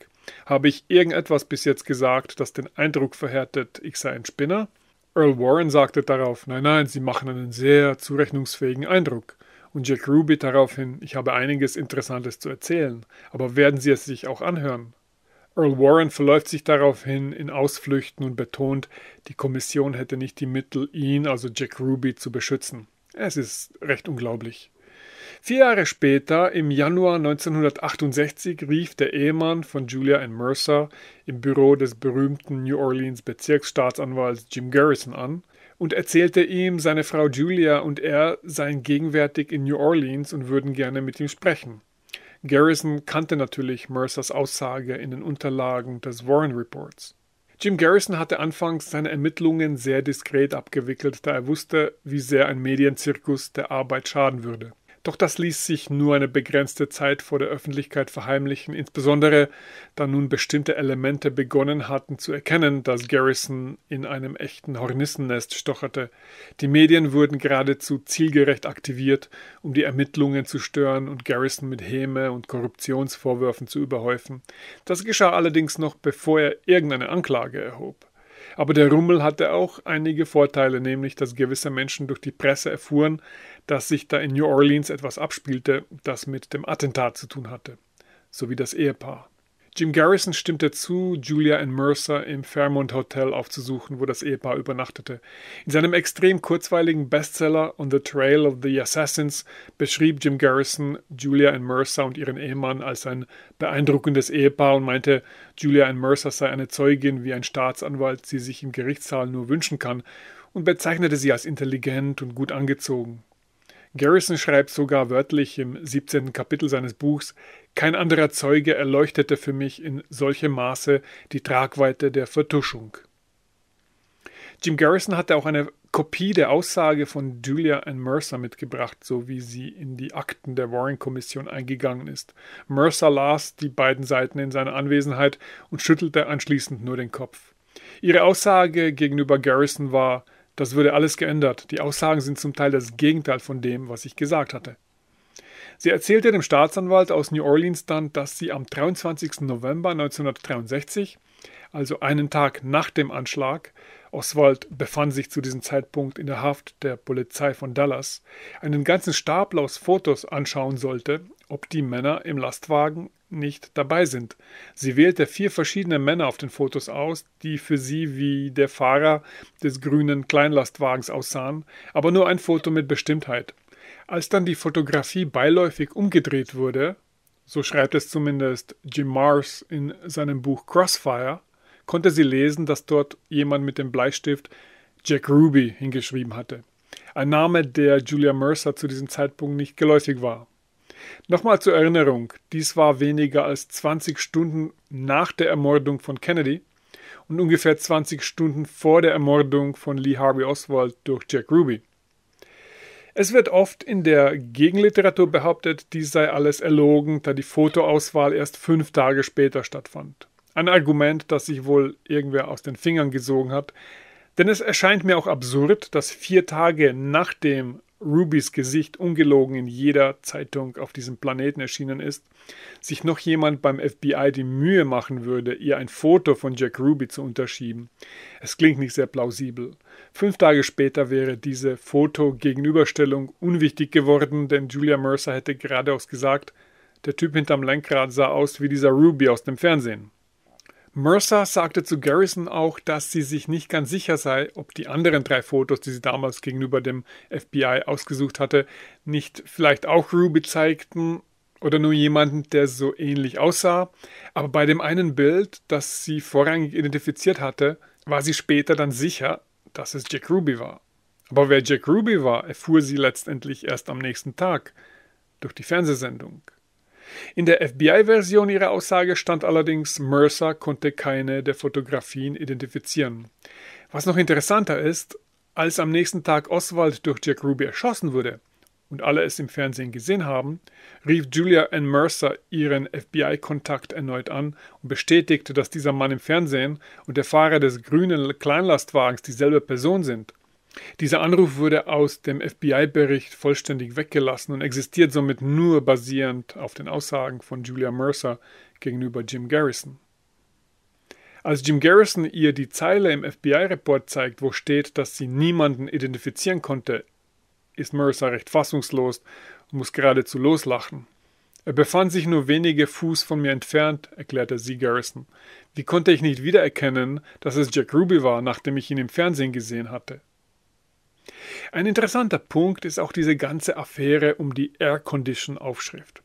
S1: Habe ich irgendetwas bis jetzt gesagt, das den Eindruck verhärtet, ich sei ein Spinner? Earl Warren sagte darauf, nein, nein, Sie machen einen sehr zurechnungsfähigen Eindruck. Und Jack Ruby daraufhin, ich habe einiges Interessantes zu erzählen, aber werden Sie es sich auch anhören? Earl Warren verläuft sich daraufhin in Ausflüchten und betont, die Kommission hätte nicht die Mittel, ihn, also Jack Ruby, zu beschützen. Es ist recht unglaublich. Vier Jahre später, im Januar 1968, rief der Ehemann von Julia Ann Mercer im Büro des berühmten New Orleans Bezirksstaatsanwalts Jim Garrison an und erzählte ihm, seine Frau Julia und er seien gegenwärtig in New Orleans und würden gerne mit ihm sprechen. Garrison kannte natürlich Mercers Aussage in den Unterlagen des Warren Reports. Jim Garrison hatte anfangs seine Ermittlungen sehr diskret abgewickelt, da er wusste, wie sehr ein Medienzirkus der Arbeit schaden würde. Doch das ließ sich nur eine begrenzte Zeit vor der Öffentlichkeit verheimlichen, insbesondere da nun bestimmte Elemente begonnen hatten zu erkennen, dass Garrison in einem echten Hornissennest stocherte. Die Medien wurden geradezu zielgerecht aktiviert, um die Ermittlungen zu stören und Garrison mit Häme und Korruptionsvorwürfen zu überhäufen. Das geschah allerdings noch, bevor er irgendeine Anklage erhob. Aber der Rummel hatte auch einige Vorteile, nämlich dass gewisse Menschen durch die Presse erfuhren, dass sich da in New Orleans etwas abspielte, das mit dem Attentat zu tun hatte, sowie das Ehepaar. Jim Garrison stimmte zu, Julia and Mercer im Fairmont Hotel aufzusuchen, wo das Ehepaar übernachtete. In seinem extrem kurzweiligen Bestseller On the Trail of the Assassins beschrieb Jim Garrison Julia and Mercer und ihren Ehemann als ein beeindruckendes Ehepaar und meinte, Julia and Mercer sei eine Zeugin, wie ein Staatsanwalt sie sich im Gerichtssaal nur wünschen kann, und bezeichnete sie als intelligent und gut angezogen. Garrison schreibt sogar wörtlich im 17. Kapitel seines Buchs, kein anderer Zeuge erleuchtete für mich in solchem Maße die Tragweite der Vertuschung. Jim Garrison hatte auch eine Kopie der Aussage von Julia Ann Mercer mitgebracht, so wie sie in die Akten der Warren-Kommission eingegangen ist. Mercer las die beiden Seiten in seiner Anwesenheit und schüttelte anschließend nur den Kopf. Ihre Aussage gegenüber Garrison war das würde alles geändert. Die Aussagen sind zum Teil das Gegenteil von dem, was ich gesagt hatte. Sie erzählte dem Staatsanwalt aus New Orleans dann, dass sie am 23. November 1963, also einen Tag nach dem Anschlag, Oswald befand sich zu diesem Zeitpunkt in der Haft der Polizei von Dallas, einen ganzen Stapel aus Fotos anschauen sollte, ob die Männer im Lastwagen nicht dabei sind. Sie wählte vier verschiedene Männer auf den Fotos aus, die für sie wie der Fahrer des grünen Kleinlastwagens aussahen, aber nur ein Foto mit Bestimmtheit. Als dann die Fotografie beiläufig umgedreht wurde, so schreibt es zumindest Jim Mars in seinem Buch Crossfire, konnte sie lesen, dass dort jemand mit dem Bleistift Jack Ruby hingeschrieben hatte. Ein Name, der Julia Mercer zu diesem Zeitpunkt nicht geläufig war. Nochmal zur Erinnerung, dies war weniger als 20 Stunden nach der Ermordung von Kennedy und ungefähr 20 Stunden vor der Ermordung von Lee Harvey Oswald durch Jack Ruby. Es wird oft in der Gegenliteratur behauptet, dies sei alles erlogen, da die Fotoauswahl erst fünf Tage später stattfand. Ein Argument, das sich wohl irgendwer aus den Fingern gesogen hat, denn es erscheint mir auch absurd, dass vier Tage nachdem Rubys Gesicht ungelogen in jeder Zeitung auf diesem Planeten erschienen ist, sich noch jemand beim FBI die Mühe machen würde, ihr ein Foto von Jack Ruby zu unterschieben. Es klingt nicht sehr plausibel. Fünf Tage später wäre diese Foto-Gegenüberstellung unwichtig geworden, denn Julia Mercer hätte geradeaus gesagt, der Typ hinterm Lenkrad sah aus wie dieser Ruby aus dem Fernsehen. Mercer sagte zu Garrison auch, dass sie sich nicht ganz sicher sei, ob die anderen drei Fotos, die sie damals gegenüber dem FBI ausgesucht hatte, nicht vielleicht auch Ruby zeigten oder nur jemanden, der so ähnlich aussah. Aber bei dem einen Bild, das sie vorrangig identifiziert hatte, war sie später dann sicher, dass es Jack Ruby war. Aber wer Jack Ruby war, erfuhr sie letztendlich erst am nächsten Tag durch die Fernsehsendung. In der FBI-Version ihrer Aussage stand allerdings, Mercer konnte keine der Fotografien identifizieren. Was noch interessanter ist, als am nächsten Tag Oswald durch Jack Ruby erschossen wurde und alle es im Fernsehen gesehen haben, rief Julia Ann Mercer ihren FBI-Kontakt erneut an und bestätigte, dass dieser Mann im Fernsehen und der Fahrer des grünen Kleinlastwagens dieselbe Person sind dieser Anruf wurde aus dem FBI-Bericht vollständig weggelassen und existiert somit nur basierend auf den Aussagen von Julia Mercer gegenüber Jim Garrison. Als Jim Garrison ihr die Zeile im FBI-Report zeigt, wo steht, dass sie niemanden identifizieren konnte, ist Mercer recht fassungslos und muss geradezu loslachen. Er befand sich nur wenige Fuß von mir entfernt, erklärte sie Garrison. Wie konnte ich nicht wiedererkennen, dass es Jack Ruby war, nachdem ich ihn im Fernsehen gesehen hatte? Ein interessanter Punkt ist auch diese ganze Affäre um die Air Condition Aufschrift.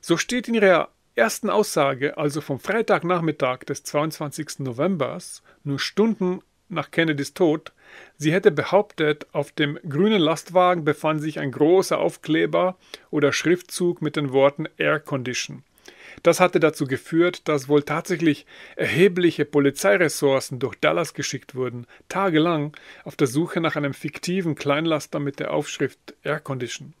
S1: So steht in ihrer ersten Aussage, also vom Freitagnachmittag des 22. November, nur Stunden nach Kennedys Tod, sie hätte behauptet, auf dem grünen Lastwagen befand sich ein großer Aufkleber oder Schriftzug mit den Worten Air Condition – das hatte dazu geführt, dass wohl tatsächlich erhebliche Polizeiressourcen durch Dallas geschickt wurden, tagelang auf der Suche nach einem fiktiven Kleinlaster mit der Aufschrift Air Condition.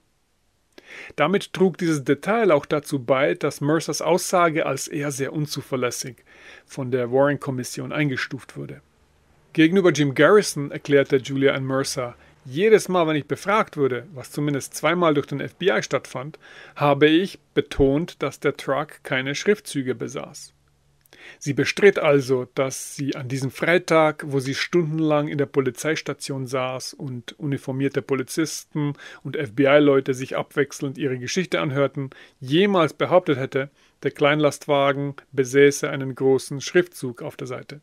S1: Damit trug dieses Detail auch dazu bei, dass Mercers Aussage als eher sehr unzuverlässig von der Warren-Kommission eingestuft wurde. Gegenüber Jim Garrison erklärte Julia N. Mercer, jedes Mal, wenn ich befragt wurde, was zumindest zweimal durch den FBI stattfand, habe ich betont, dass der Truck keine Schriftzüge besaß. Sie bestritt also, dass sie an diesem Freitag, wo sie stundenlang in der Polizeistation saß und uniformierte Polizisten und FBI-Leute sich abwechselnd ihre Geschichte anhörten, jemals behauptet hätte, der Kleinlastwagen besäße einen großen Schriftzug auf der Seite.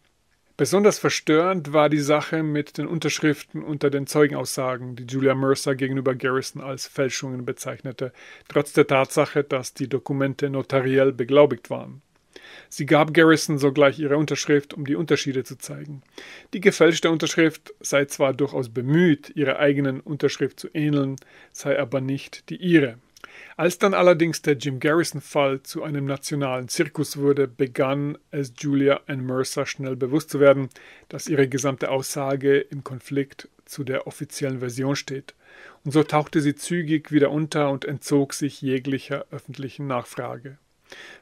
S1: Besonders verstörend war die Sache mit den Unterschriften unter den Zeugenaussagen, die Julia Mercer gegenüber Garrison als Fälschungen bezeichnete, trotz der Tatsache, dass die Dokumente notariell beglaubigt waren. Sie gab Garrison sogleich ihre Unterschrift, um die Unterschiede zu zeigen. Die gefälschte Unterschrift sei zwar durchaus bemüht, ihrer eigenen Unterschrift zu ähneln, sei aber nicht die ihre. Als dann allerdings der Jim Garrison-Fall zu einem nationalen Zirkus wurde, begann es Julia and Mercer schnell bewusst zu werden, dass ihre gesamte Aussage im Konflikt zu der offiziellen Version steht. Und so tauchte sie zügig wieder unter und entzog sich jeglicher öffentlichen Nachfrage.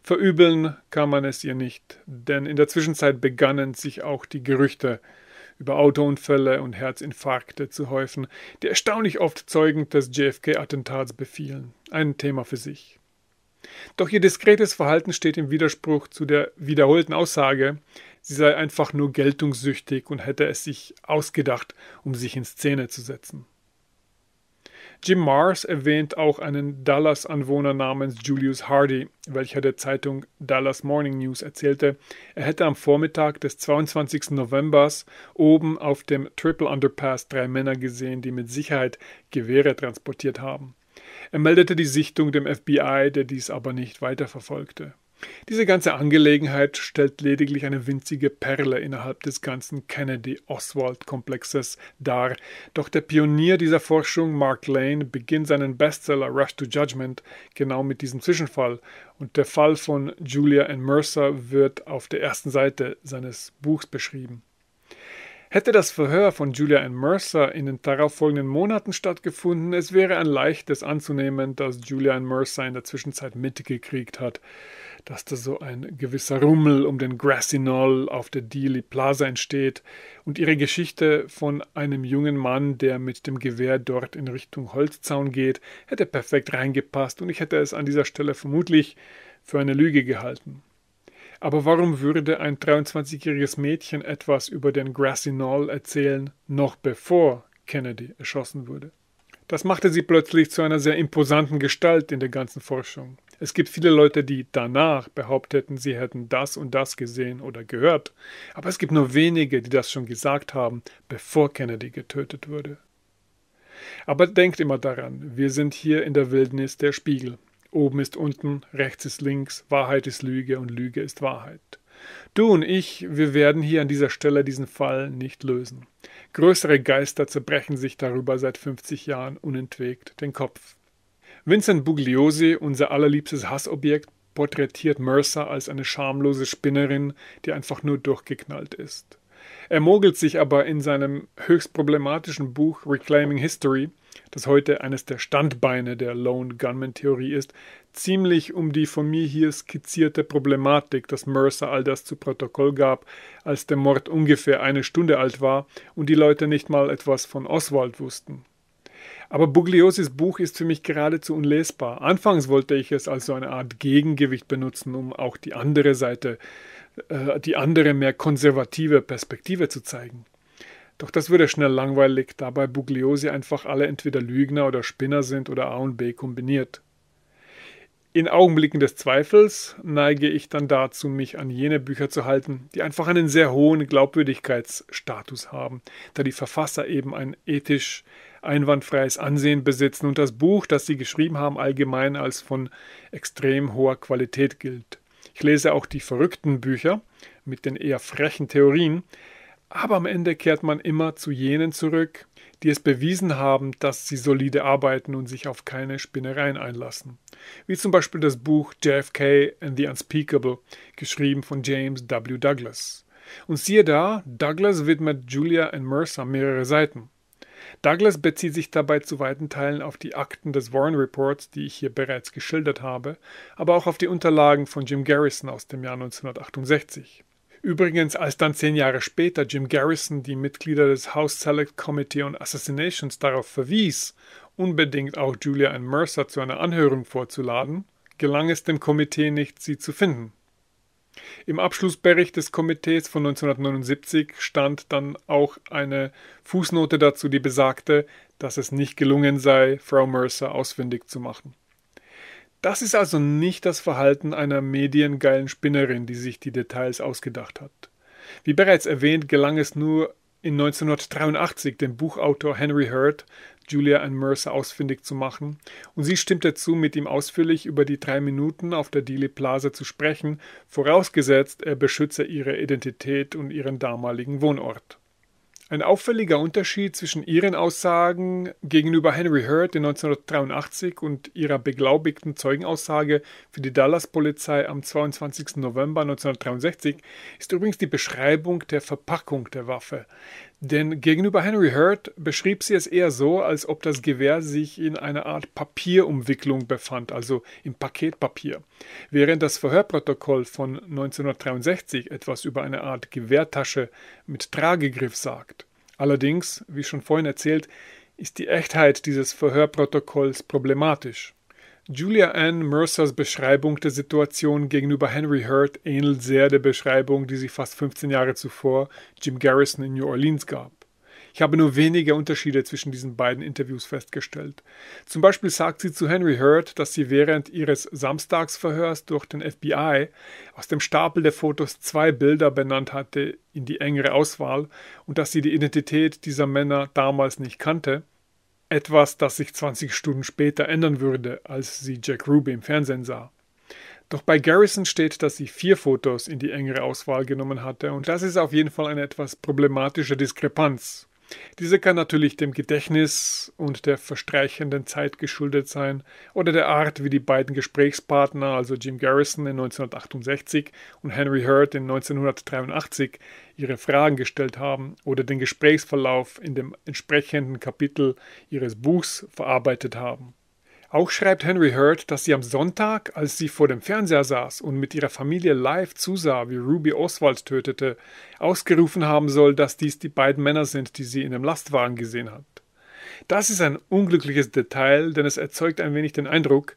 S1: Verübeln kann man es ihr nicht, denn in der Zwischenzeit begannen sich auch die Gerüchte über Autounfälle und Herzinfarkte zu häufen, die erstaunlich oft Zeugen des JFK-Attentats befielen. Ein Thema für sich. Doch ihr diskretes Verhalten steht im Widerspruch zu der wiederholten Aussage, sie sei einfach nur geltungssüchtig und hätte es sich ausgedacht, um sich in Szene zu setzen. Jim Mars erwähnt auch einen Dallas-Anwohner namens Julius Hardy, welcher der Zeitung Dallas Morning News erzählte, er hätte am Vormittag des 22. November oben auf dem Triple Underpass drei Männer gesehen, die mit Sicherheit Gewehre transportiert haben. Er meldete die Sichtung dem FBI, der dies aber nicht weiterverfolgte. Diese ganze Angelegenheit stellt lediglich eine winzige Perle innerhalb des ganzen Kennedy-Oswald-Komplexes dar, doch der Pionier dieser Forschung, Mark Lane, beginnt seinen Bestseller Rush to Judgment genau mit diesem Zwischenfall und der Fall von Julia N. Mercer wird auf der ersten Seite seines Buchs beschrieben. Hätte das Verhör von Julia Ann Mercer in den darauffolgenden Monaten stattgefunden, es wäre ein leichtes anzunehmen, dass Julia Ann Mercer in der Zwischenzeit mitgekriegt hat dass da so ein gewisser Rummel um den Grassy Knoll auf der Dealey Plaza entsteht und ihre Geschichte von einem jungen Mann, der mit dem Gewehr dort in Richtung Holzzaun geht, hätte perfekt reingepasst und ich hätte es an dieser Stelle vermutlich für eine Lüge gehalten. Aber warum würde ein 23-jähriges Mädchen etwas über den Grassy Knoll erzählen, noch bevor Kennedy erschossen wurde? Das machte sie plötzlich zu einer sehr imposanten Gestalt in der ganzen Forschung. Es gibt viele Leute, die danach behaupteten, sie hätten das und das gesehen oder gehört, aber es gibt nur wenige, die das schon gesagt haben, bevor Kennedy getötet wurde. Aber denkt immer daran, wir sind hier in der Wildnis der Spiegel. Oben ist unten, rechts ist links, Wahrheit ist Lüge und Lüge ist Wahrheit. Du und ich, wir werden hier an dieser Stelle diesen Fall nicht lösen. Größere Geister zerbrechen sich darüber seit 50 Jahren unentwegt den Kopf. Vincent Bugliosi, unser allerliebstes Hassobjekt, porträtiert Mercer als eine schamlose Spinnerin, die einfach nur durchgeknallt ist. Er mogelt sich aber in seinem höchst problematischen Buch Reclaiming History, das heute eines der Standbeine der Lone Gunman Theorie ist, ziemlich um die von mir hier skizzierte Problematik, dass Mercer all das zu Protokoll gab, als der Mord ungefähr eine Stunde alt war und die Leute nicht mal etwas von Oswald wussten. Aber Bugliosis Buch ist für mich geradezu unlesbar. Anfangs wollte ich es als so eine Art Gegengewicht benutzen, um auch die andere Seite, äh, die andere mehr konservative Perspektive zu zeigen. Doch das würde schnell langweilig, da bei Bugliosi einfach alle entweder Lügner oder Spinner sind oder A und B kombiniert. In Augenblicken des Zweifels neige ich dann dazu, mich an jene Bücher zu halten, die einfach einen sehr hohen Glaubwürdigkeitsstatus haben, da die Verfasser eben ein ethisch einwandfreies Ansehen besitzen und das Buch, das sie geschrieben haben, allgemein als von extrem hoher Qualität gilt. Ich lese auch die verrückten Bücher mit den eher frechen Theorien, aber am Ende kehrt man immer zu jenen zurück, die es bewiesen haben, dass sie solide arbeiten und sich auf keine Spinnereien einlassen. Wie zum Beispiel das Buch JFK and the Unspeakable, geschrieben von James W. Douglas. Und siehe da, Douglas widmet Julia and Mercer mehrere Seiten. Douglas bezieht sich dabei zu weiten Teilen auf die Akten des Warren Reports, die ich hier bereits geschildert habe, aber auch auf die Unterlagen von Jim Garrison aus dem Jahr 1968. Übrigens, als dann zehn Jahre später Jim Garrison die Mitglieder des House Select Committee on Assassinations darauf verwies, unbedingt auch Julia Ann Mercer zu einer Anhörung vorzuladen, gelang es dem Komitee nicht, sie zu finden. Im Abschlussbericht des Komitees von 1979 stand dann auch eine Fußnote dazu, die besagte, dass es nicht gelungen sei, Frau Mercer ausfindig zu machen. Das ist also nicht das Verhalten einer mediengeilen Spinnerin, die sich die Details ausgedacht hat. Wie bereits erwähnt, gelang es nur in 1983 dem Buchautor Henry Hurd Julia Ann Mercer ausfindig zu machen, und sie stimmt dazu, mit ihm ausführlich über die drei Minuten auf der Dealey Plaza zu sprechen, vorausgesetzt er beschütze ihre Identität und ihren damaligen Wohnort. Ein auffälliger Unterschied zwischen ihren Aussagen gegenüber Henry Hurd in 1983 und ihrer beglaubigten Zeugenaussage für die Dallas-Polizei am 22. November 1963 ist übrigens die Beschreibung der Verpackung der Waffe. Denn gegenüber Henry Hurd beschrieb sie es eher so, als ob das Gewehr sich in einer Art Papierumwicklung befand, also im Paketpapier. Während das Verhörprotokoll von 1963 etwas über eine Art Gewehrtasche mit Tragegriff sagt. Allerdings, wie schon vorhin erzählt, ist die Echtheit dieses Verhörprotokolls problematisch. Julia Ann Mercers Beschreibung der Situation gegenüber Henry Hurd ähnelt sehr der Beschreibung, die sie fast 15 Jahre zuvor Jim Garrison in New Orleans gab. Ich habe nur wenige Unterschiede zwischen diesen beiden Interviews festgestellt. Zum Beispiel sagt sie zu Henry Hurd, dass sie während ihres Samstagsverhörs durch den FBI aus dem Stapel der Fotos zwei Bilder benannt hatte in die engere Auswahl und dass sie die Identität dieser Männer damals nicht kannte etwas, das sich 20 Stunden später ändern würde, als sie Jack Ruby im Fernsehen sah. Doch bei Garrison steht, dass sie vier Fotos in die engere Auswahl genommen hatte und das ist auf jeden Fall eine etwas problematische Diskrepanz. Diese kann natürlich dem Gedächtnis und der verstreichenden Zeit geschuldet sein oder der Art, wie die beiden Gesprächspartner, also Jim Garrison in 1968 und Henry Hurd in 1983, ihre Fragen gestellt haben oder den Gesprächsverlauf in dem entsprechenden Kapitel ihres Buchs verarbeitet haben. Auch schreibt Henry Hurd, dass sie am Sonntag, als sie vor dem Fernseher saß und mit ihrer Familie live zusah, wie Ruby Oswald tötete, ausgerufen haben soll, dass dies die beiden Männer sind, die sie in dem Lastwagen gesehen hat. Das ist ein unglückliches Detail, denn es erzeugt ein wenig den Eindruck,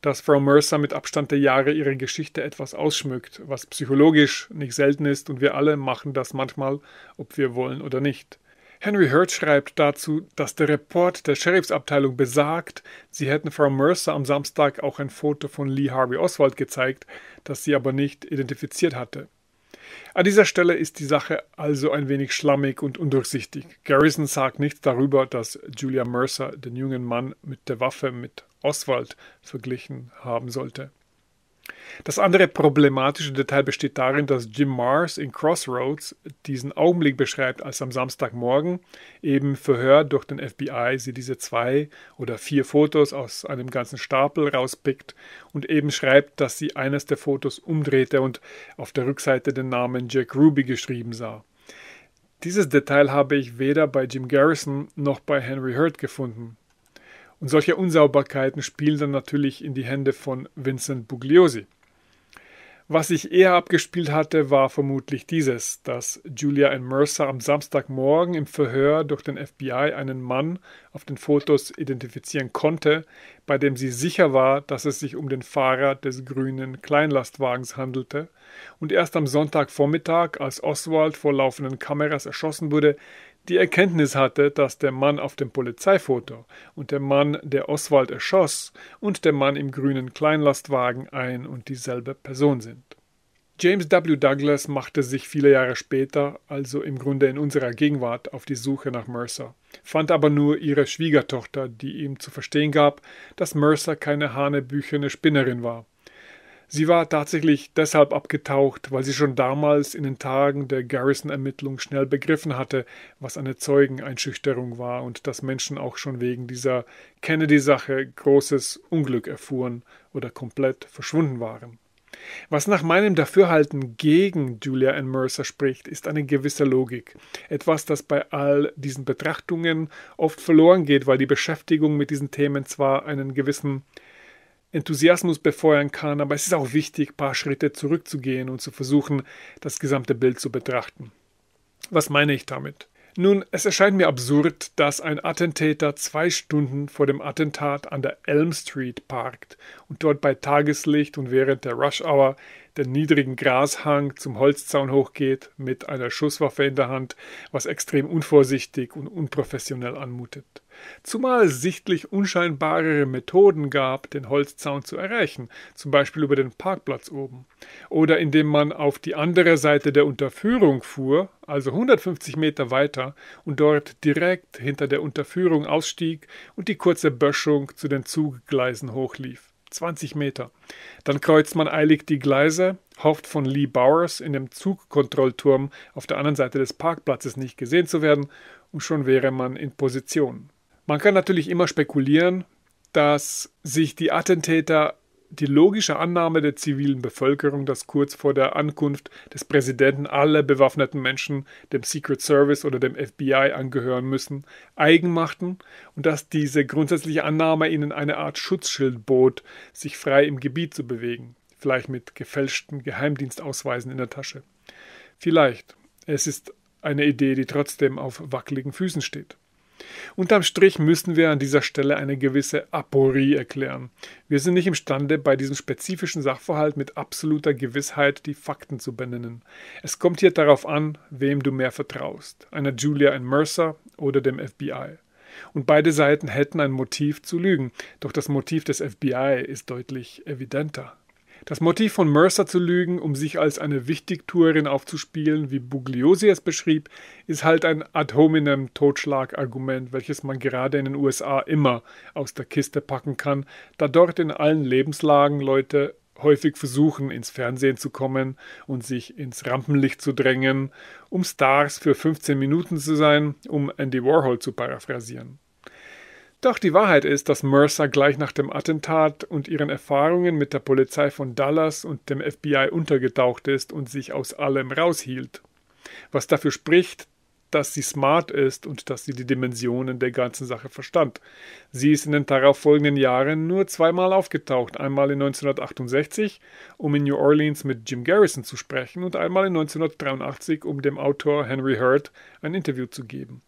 S1: dass Frau Mercer mit Abstand der Jahre ihre Geschichte etwas ausschmückt, was psychologisch nicht selten ist und wir alle machen das manchmal, ob wir wollen oder nicht. Henry Hurt schreibt dazu, dass der Report der Sheriffsabteilung besagt, sie hätten Frau Mercer am Samstag auch ein Foto von Lee Harvey Oswald gezeigt, das sie aber nicht identifiziert hatte. An dieser Stelle ist die Sache also ein wenig schlammig und undurchsichtig. Garrison sagt nichts darüber, dass Julia Mercer den jungen Mann mit der Waffe mit Oswald verglichen haben sollte. Das andere problematische Detail besteht darin, dass Jim Mars in Crossroads diesen Augenblick beschreibt, als am Samstagmorgen eben verhört durch den FBI sie diese zwei oder vier Fotos aus einem ganzen Stapel rauspickt und eben schreibt, dass sie eines der Fotos umdrehte und auf der Rückseite den Namen Jack Ruby geschrieben sah. Dieses Detail habe ich weder bei Jim Garrison noch bei Henry Hurt gefunden. Und solche Unsauberkeiten spielen dann natürlich in die Hände von Vincent Bugliosi. Was sich eher abgespielt hatte, war vermutlich dieses, dass Julia N. Mercer am Samstagmorgen im Verhör durch den FBI einen Mann auf den Fotos identifizieren konnte, bei dem sie sicher war, dass es sich um den Fahrer des grünen Kleinlastwagens handelte, und erst am Sonntagvormittag, als Oswald vor laufenden Kameras erschossen wurde, die Erkenntnis hatte, dass der Mann auf dem Polizeifoto und der Mann, der Oswald erschoss, und der Mann im grünen Kleinlastwagen ein und dieselbe Person sind. James W. Douglas machte sich viele Jahre später, also im Grunde in unserer Gegenwart, auf die Suche nach Mercer, fand aber nur ihre Schwiegertochter, die ihm zu verstehen gab, dass Mercer keine hanebüchene Spinnerin war Sie war tatsächlich deshalb abgetaucht, weil sie schon damals in den Tagen der Garrison-Ermittlung schnell begriffen hatte, was eine Zeugeneinschüchterung war und dass Menschen auch schon wegen dieser Kennedy-Sache großes Unglück erfuhren oder komplett verschwunden waren. Was nach meinem Dafürhalten gegen Julia Ann Mercer spricht, ist eine gewisse Logik. Etwas, das bei all diesen Betrachtungen oft verloren geht, weil die Beschäftigung mit diesen Themen zwar einen gewissen Enthusiasmus befeuern kann, aber es ist auch wichtig, ein paar Schritte zurückzugehen und zu versuchen, das gesamte Bild zu betrachten. Was meine ich damit? Nun, es erscheint mir absurd, dass ein Attentäter zwei Stunden vor dem Attentat an der Elm Street parkt und dort bei Tageslicht und während der Rush Hour den niedrigen Grashang zum Holzzaun hochgeht mit einer Schusswaffe in der Hand, was extrem unvorsichtig und unprofessionell anmutet. Zumal es sichtlich unscheinbarere Methoden gab, den Holzzaun zu erreichen, zum Beispiel über den Parkplatz oben, oder indem man auf die andere Seite der Unterführung fuhr, also 150 Meter weiter, und dort direkt hinter der Unterführung ausstieg und die kurze Böschung zu den Zuggleisen hochlief. 20 Meter. Dann kreuzt man eilig die Gleise, hofft von Lee Bowers in dem Zugkontrollturm auf der anderen Seite des Parkplatzes nicht gesehen zu werden und schon wäre man in Position. Man kann natürlich immer spekulieren, dass sich die Attentäter die logische Annahme der zivilen Bevölkerung, dass kurz vor der Ankunft des Präsidenten alle bewaffneten Menschen dem Secret Service oder dem FBI angehören müssen, Eigenmachten und dass diese grundsätzliche Annahme ihnen eine Art Schutzschild bot, sich frei im Gebiet zu bewegen, vielleicht mit gefälschten Geheimdienstausweisen in der Tasche. Vielleicht. Es ist eine Idee, die trotzdem auf wackeligen Füßen steht. Unterm Strich müssen wir an dieser Stelle eine gewisse Aporie erklären. Wir sind nicht imstande, bei diesem spezifischen Sachverhalt mit absoluter Gewissheit die Fakten zu benennen. Es kommt hier darauf an, wem du mehr vertraust, einer Julia N. Mercer oder dem FBI. Und beide Seiten hätten ein Motiv zu lügen, doch das Motiv des FBI ist deutlich evidenter. Das Motiv von Mercer zu lügen, um sich als eine Wichtigtuerin aufzuspielen, wie Bugliosi es beschrieb, ist halt ein ad hominem Totschlagargument, welches man gerade in den USA immer aus der Kiste packen kann, da dort in allen Lebenslagen Leute häufig versuchen, ins Fernsehen zu kommen und sich ins Rampenlicht zu drängen, um Stars für 15 Minuten zu sein, um Andy Warhol zu paraphrasieren. Doch die Wahrheit ist, dass Mercer gleich nach dem Attentat und ihren Erfahrungen mit der Polizei von Dallas und dem FBI untergetaucht ist und sich aus allem raushielt. Was dafür spricht, dass sie smart ist und dass sie die Dimensionen der ganzen Sache verstand. Sie ist in den darauffolgenden Jahren nur zweimal aufgetaucht, einmal in 1968, um in New Orleans mit Jim Garrison zu sprechen und einmal in 1983, um dem Autor Henry Hurd ein Interview zu geben.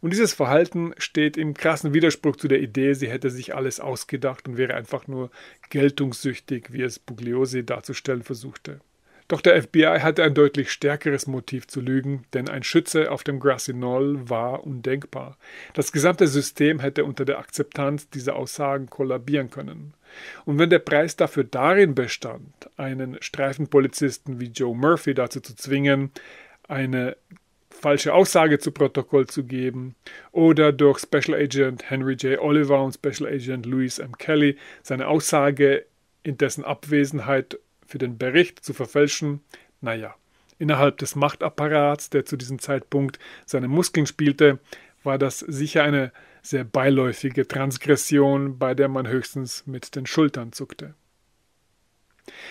S1: Und dieses Verhalten steht im krassen Widerspruch zu der Idee, sie hätte sich alles ausgedacht und wäre einfach nur geltungssüchtig, wie es Bugliosi darzustellen versuchte. Doch der FBI hatte ein deutlich stärkeres Motiv zu lügen, denn ein Schütze auf dem Grassy Knoll war undenkbar. Das gesamte System hätte unter der Akzeptanz dieser Aussagen kollabieren können. Und wenn der Preis dafür darin bestand, einen Streifenpolizisten wie Joe Murphy dazu zu zwingen, eine falsche Aussage zu Protokoll zu geben oder durch Special Agent Henry J. Oliver und Special Agent Louis M. Kelly seine Aussage in dessen Abwesenheit für den Bericht zu verfälschen, naja, innerhalb des Machtapparats, der zu diesem Zeitpunkt seine Muskeln spielte, war das sicher eine sehr beiläufige Transgression, bei der man höchstens mit den Schultern zuckte.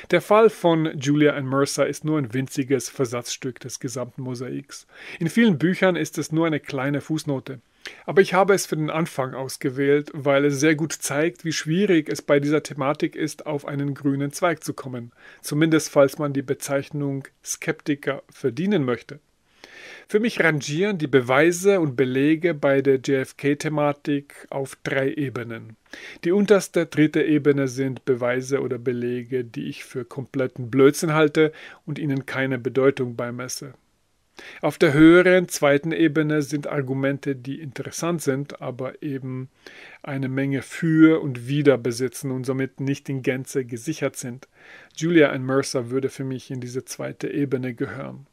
S1: Der Fall von Julia and Mercer ist nur ein winziges Versatzstück des gesamten Mosaiks. In vielen Büchern ist es nur eine kleine Fußnote. Aber ich habe es für den Anfang ausgewählt, weil es sehr gut zeigt, wie schwierig es bei dieser Thematik ist, auf einen grünen Zweig zu kommen, zumindest falls man die Bezeichnung Skeptiker verdienen möchte. Für mich rangieren die Beweise und Belege bei der JFK-Thematik auf drei Ebenen. Die unterste, dritte Ebene sind Beweise oder Belege, die ich für kompletten Blödsinn halte und ihnen keine Bedeutung beimesse. Auf der höheren zweiten Ebene sind Argumente, die interessant sind, aber eben eine Menge für und wider besitzen und somit nicht in Gänze gesichert sind. Julia and Mercer würde für mich in diese zweite Ebene gehören.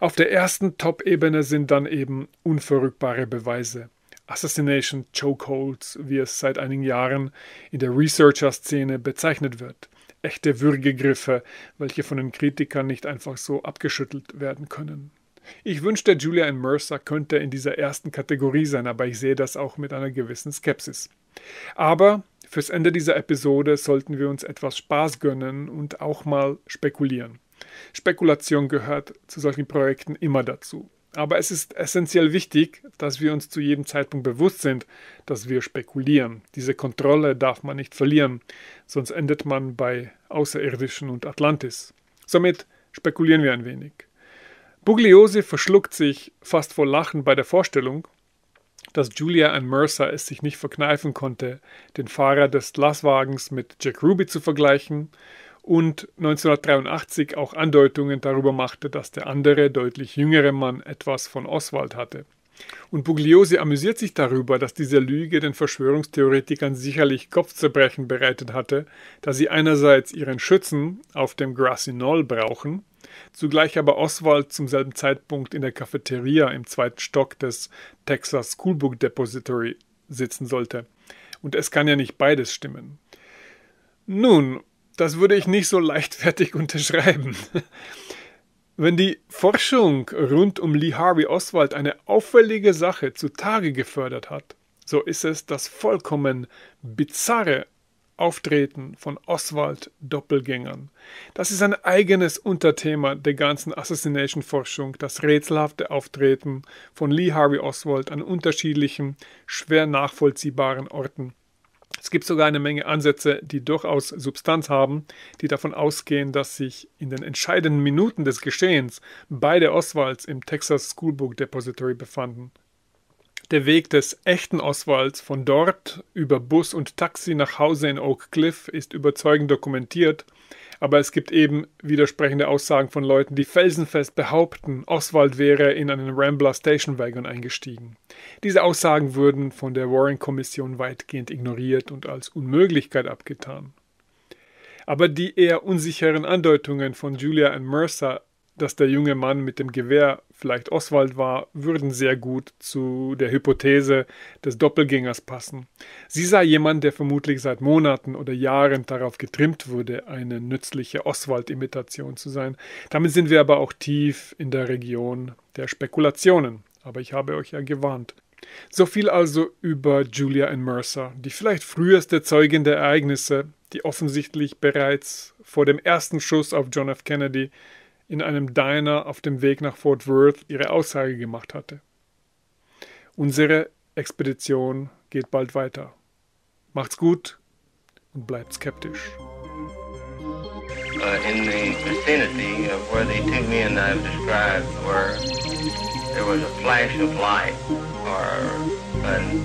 S1: Auf der ersten Top-Ebene sind dann eben unverrückbare Beweise. Assassination Chokeholds, wie es seit einigen Jahren in der Researcher-Szene bezeichnet wird. Echte Würgegriffe, welche von den Kritikern nicht einfach so abgeschüttelt werden können. Ich wünschte, Julian Mercer könnte in dieser ersten Kategorie sein, aber ich sehe das auch mit einer gewissen Skepsis. Aber fürs Ende dieser Episode sollten wir uns etwas Spaß gönnen und auch mal spekulieren. Spekulation gehört zu solchen Projekten immer dazu. Aber es ist essentiell wichtig, dass wir uns zu jedem Zeitpunkt bewusst sind, dass wir spekulieren. Diese Kontrolle darf man nicht verlieren, sonst endet man bei Außerirdischen und Atlantis. Somit spekulieren wir ein wenig. Bugliosi verschluckt sich fast vor Lachen bei der Vorstellung, dass Julia and Mercer es sich nicht verkneifen konnte, den Fahrer des Lastwagens mit Jack Ruby zu vergleichen und 1983 auch Andeutungen darüber machte, dass der andere, deutlich jüngere Mann etwas von Oswald hatte. Und Pugliosi amüsiert sich darüber, dass diese Lüge den Verschwörungstheoretikern sicherlich Kopfzerbrechen bereitet hatte, da sie einerseits ihren Schützen auf dem Grassy Knoll brauchen, zugleich aber Oswald zum selben Zeitpunkt in der Cafeteria im zweiten Stock des Texas Schoolbook Depository sitzen sollte. Und es kann ja nicht beides stimmen. Nun, das würde ich nicht so leichtfertig [laughs] unterschreiben. Wenn die Forschung rund um Lee Harvey Oswald eine auffällige Sache zutage gefördert hat, so ist es das vollkommen bizarre Auftreten von Oswald-Doppelgängern. Das ist ein eigenes Unterthema der ganzen Assassination-Forschung, das rätselhafte Auftreten von Lee Harvey Oswald an unterschiedlichen, schwer nachvollziehbaren Orten es gibt sogar eine Menge Ansätze, die durchaus Substanz haben, die davon ausgehen, dass sich in den entscheidenden Minuten des Geschehens beide Oswalds im Texas Schoolbook Depository befanden. Der Weg des echten Oswalds von dort über Bus und Taxi nach Hause in Oak Cliff ist überzeugend dokumentiert, aber es gibt eben widersprechende Aussagen von Leuten, die felsenfest behaupten, Oswald wäre in einen Rambler Station Wagon eingestiegen. Diese Aussagen würden von der Warren-Kommission weitgehend ignoriert und als Unmöglichkeit abgetan. Aber die eher unsicheren Andeutungen von Julia und Mercer, dass der junge Mann mit dem Gewehr vielleicht Oswald war, würden sehr gut zu der Hypothese des Doppelgängers passen. Sie sah jemand, der vermutlich seit Monaten oder Jahren darauf getrimmt wurde, eine nützliche Oswald-Imitation zu sein. Damit sind wir aber auch tief in der Region der Spekulationen. Aber ich habe euch ja gewarnt. So viel also über Julia and Mercer, die vielleicht früheste Zeugin der Ereignisse, die offensichtlich bereits vor dem ersten Schuss auf John F. Kennedy in einem Diner auf dem Weg nach Fort Worth ihre Aussage gemacht hatte. Unsere Expedition geht bald weiter. Macht's gut und bleibt skeptisch. Uh, in the vicinity of where the two men I've described were, there was a flash of light, or an,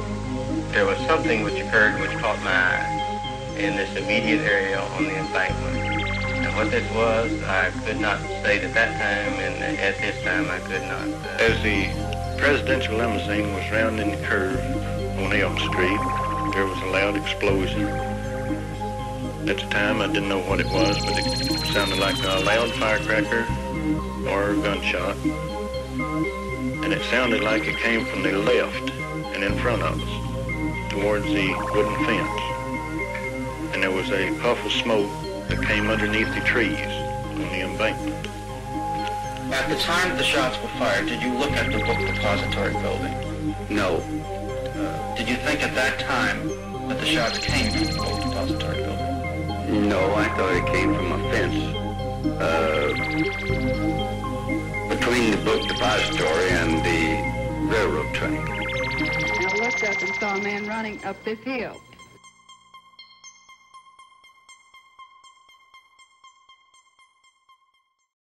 S1: there was something which occurred which caught my eye in this immediate area on the embankment. what it was, I could not state at that time, and at this time I could not. As the presidential limousine was rounding the curve on Elm Street, there was a loud explosion. At the time, I didn't know what it was, but it sounded like a loud firecracker or gunshot. And it sounded like it came from the left and in front of us, towards the wooden fence. And there was a puff of smoke that came underneath the trees on the embankment. At the time the shots were fired, did you look at the book depository building? No. Uh, did you think at that time that the shots came from the book depository building? No, I thought it came from a fence uh, between the book depository and the railroad track. I looked up and saw a man running up this hill.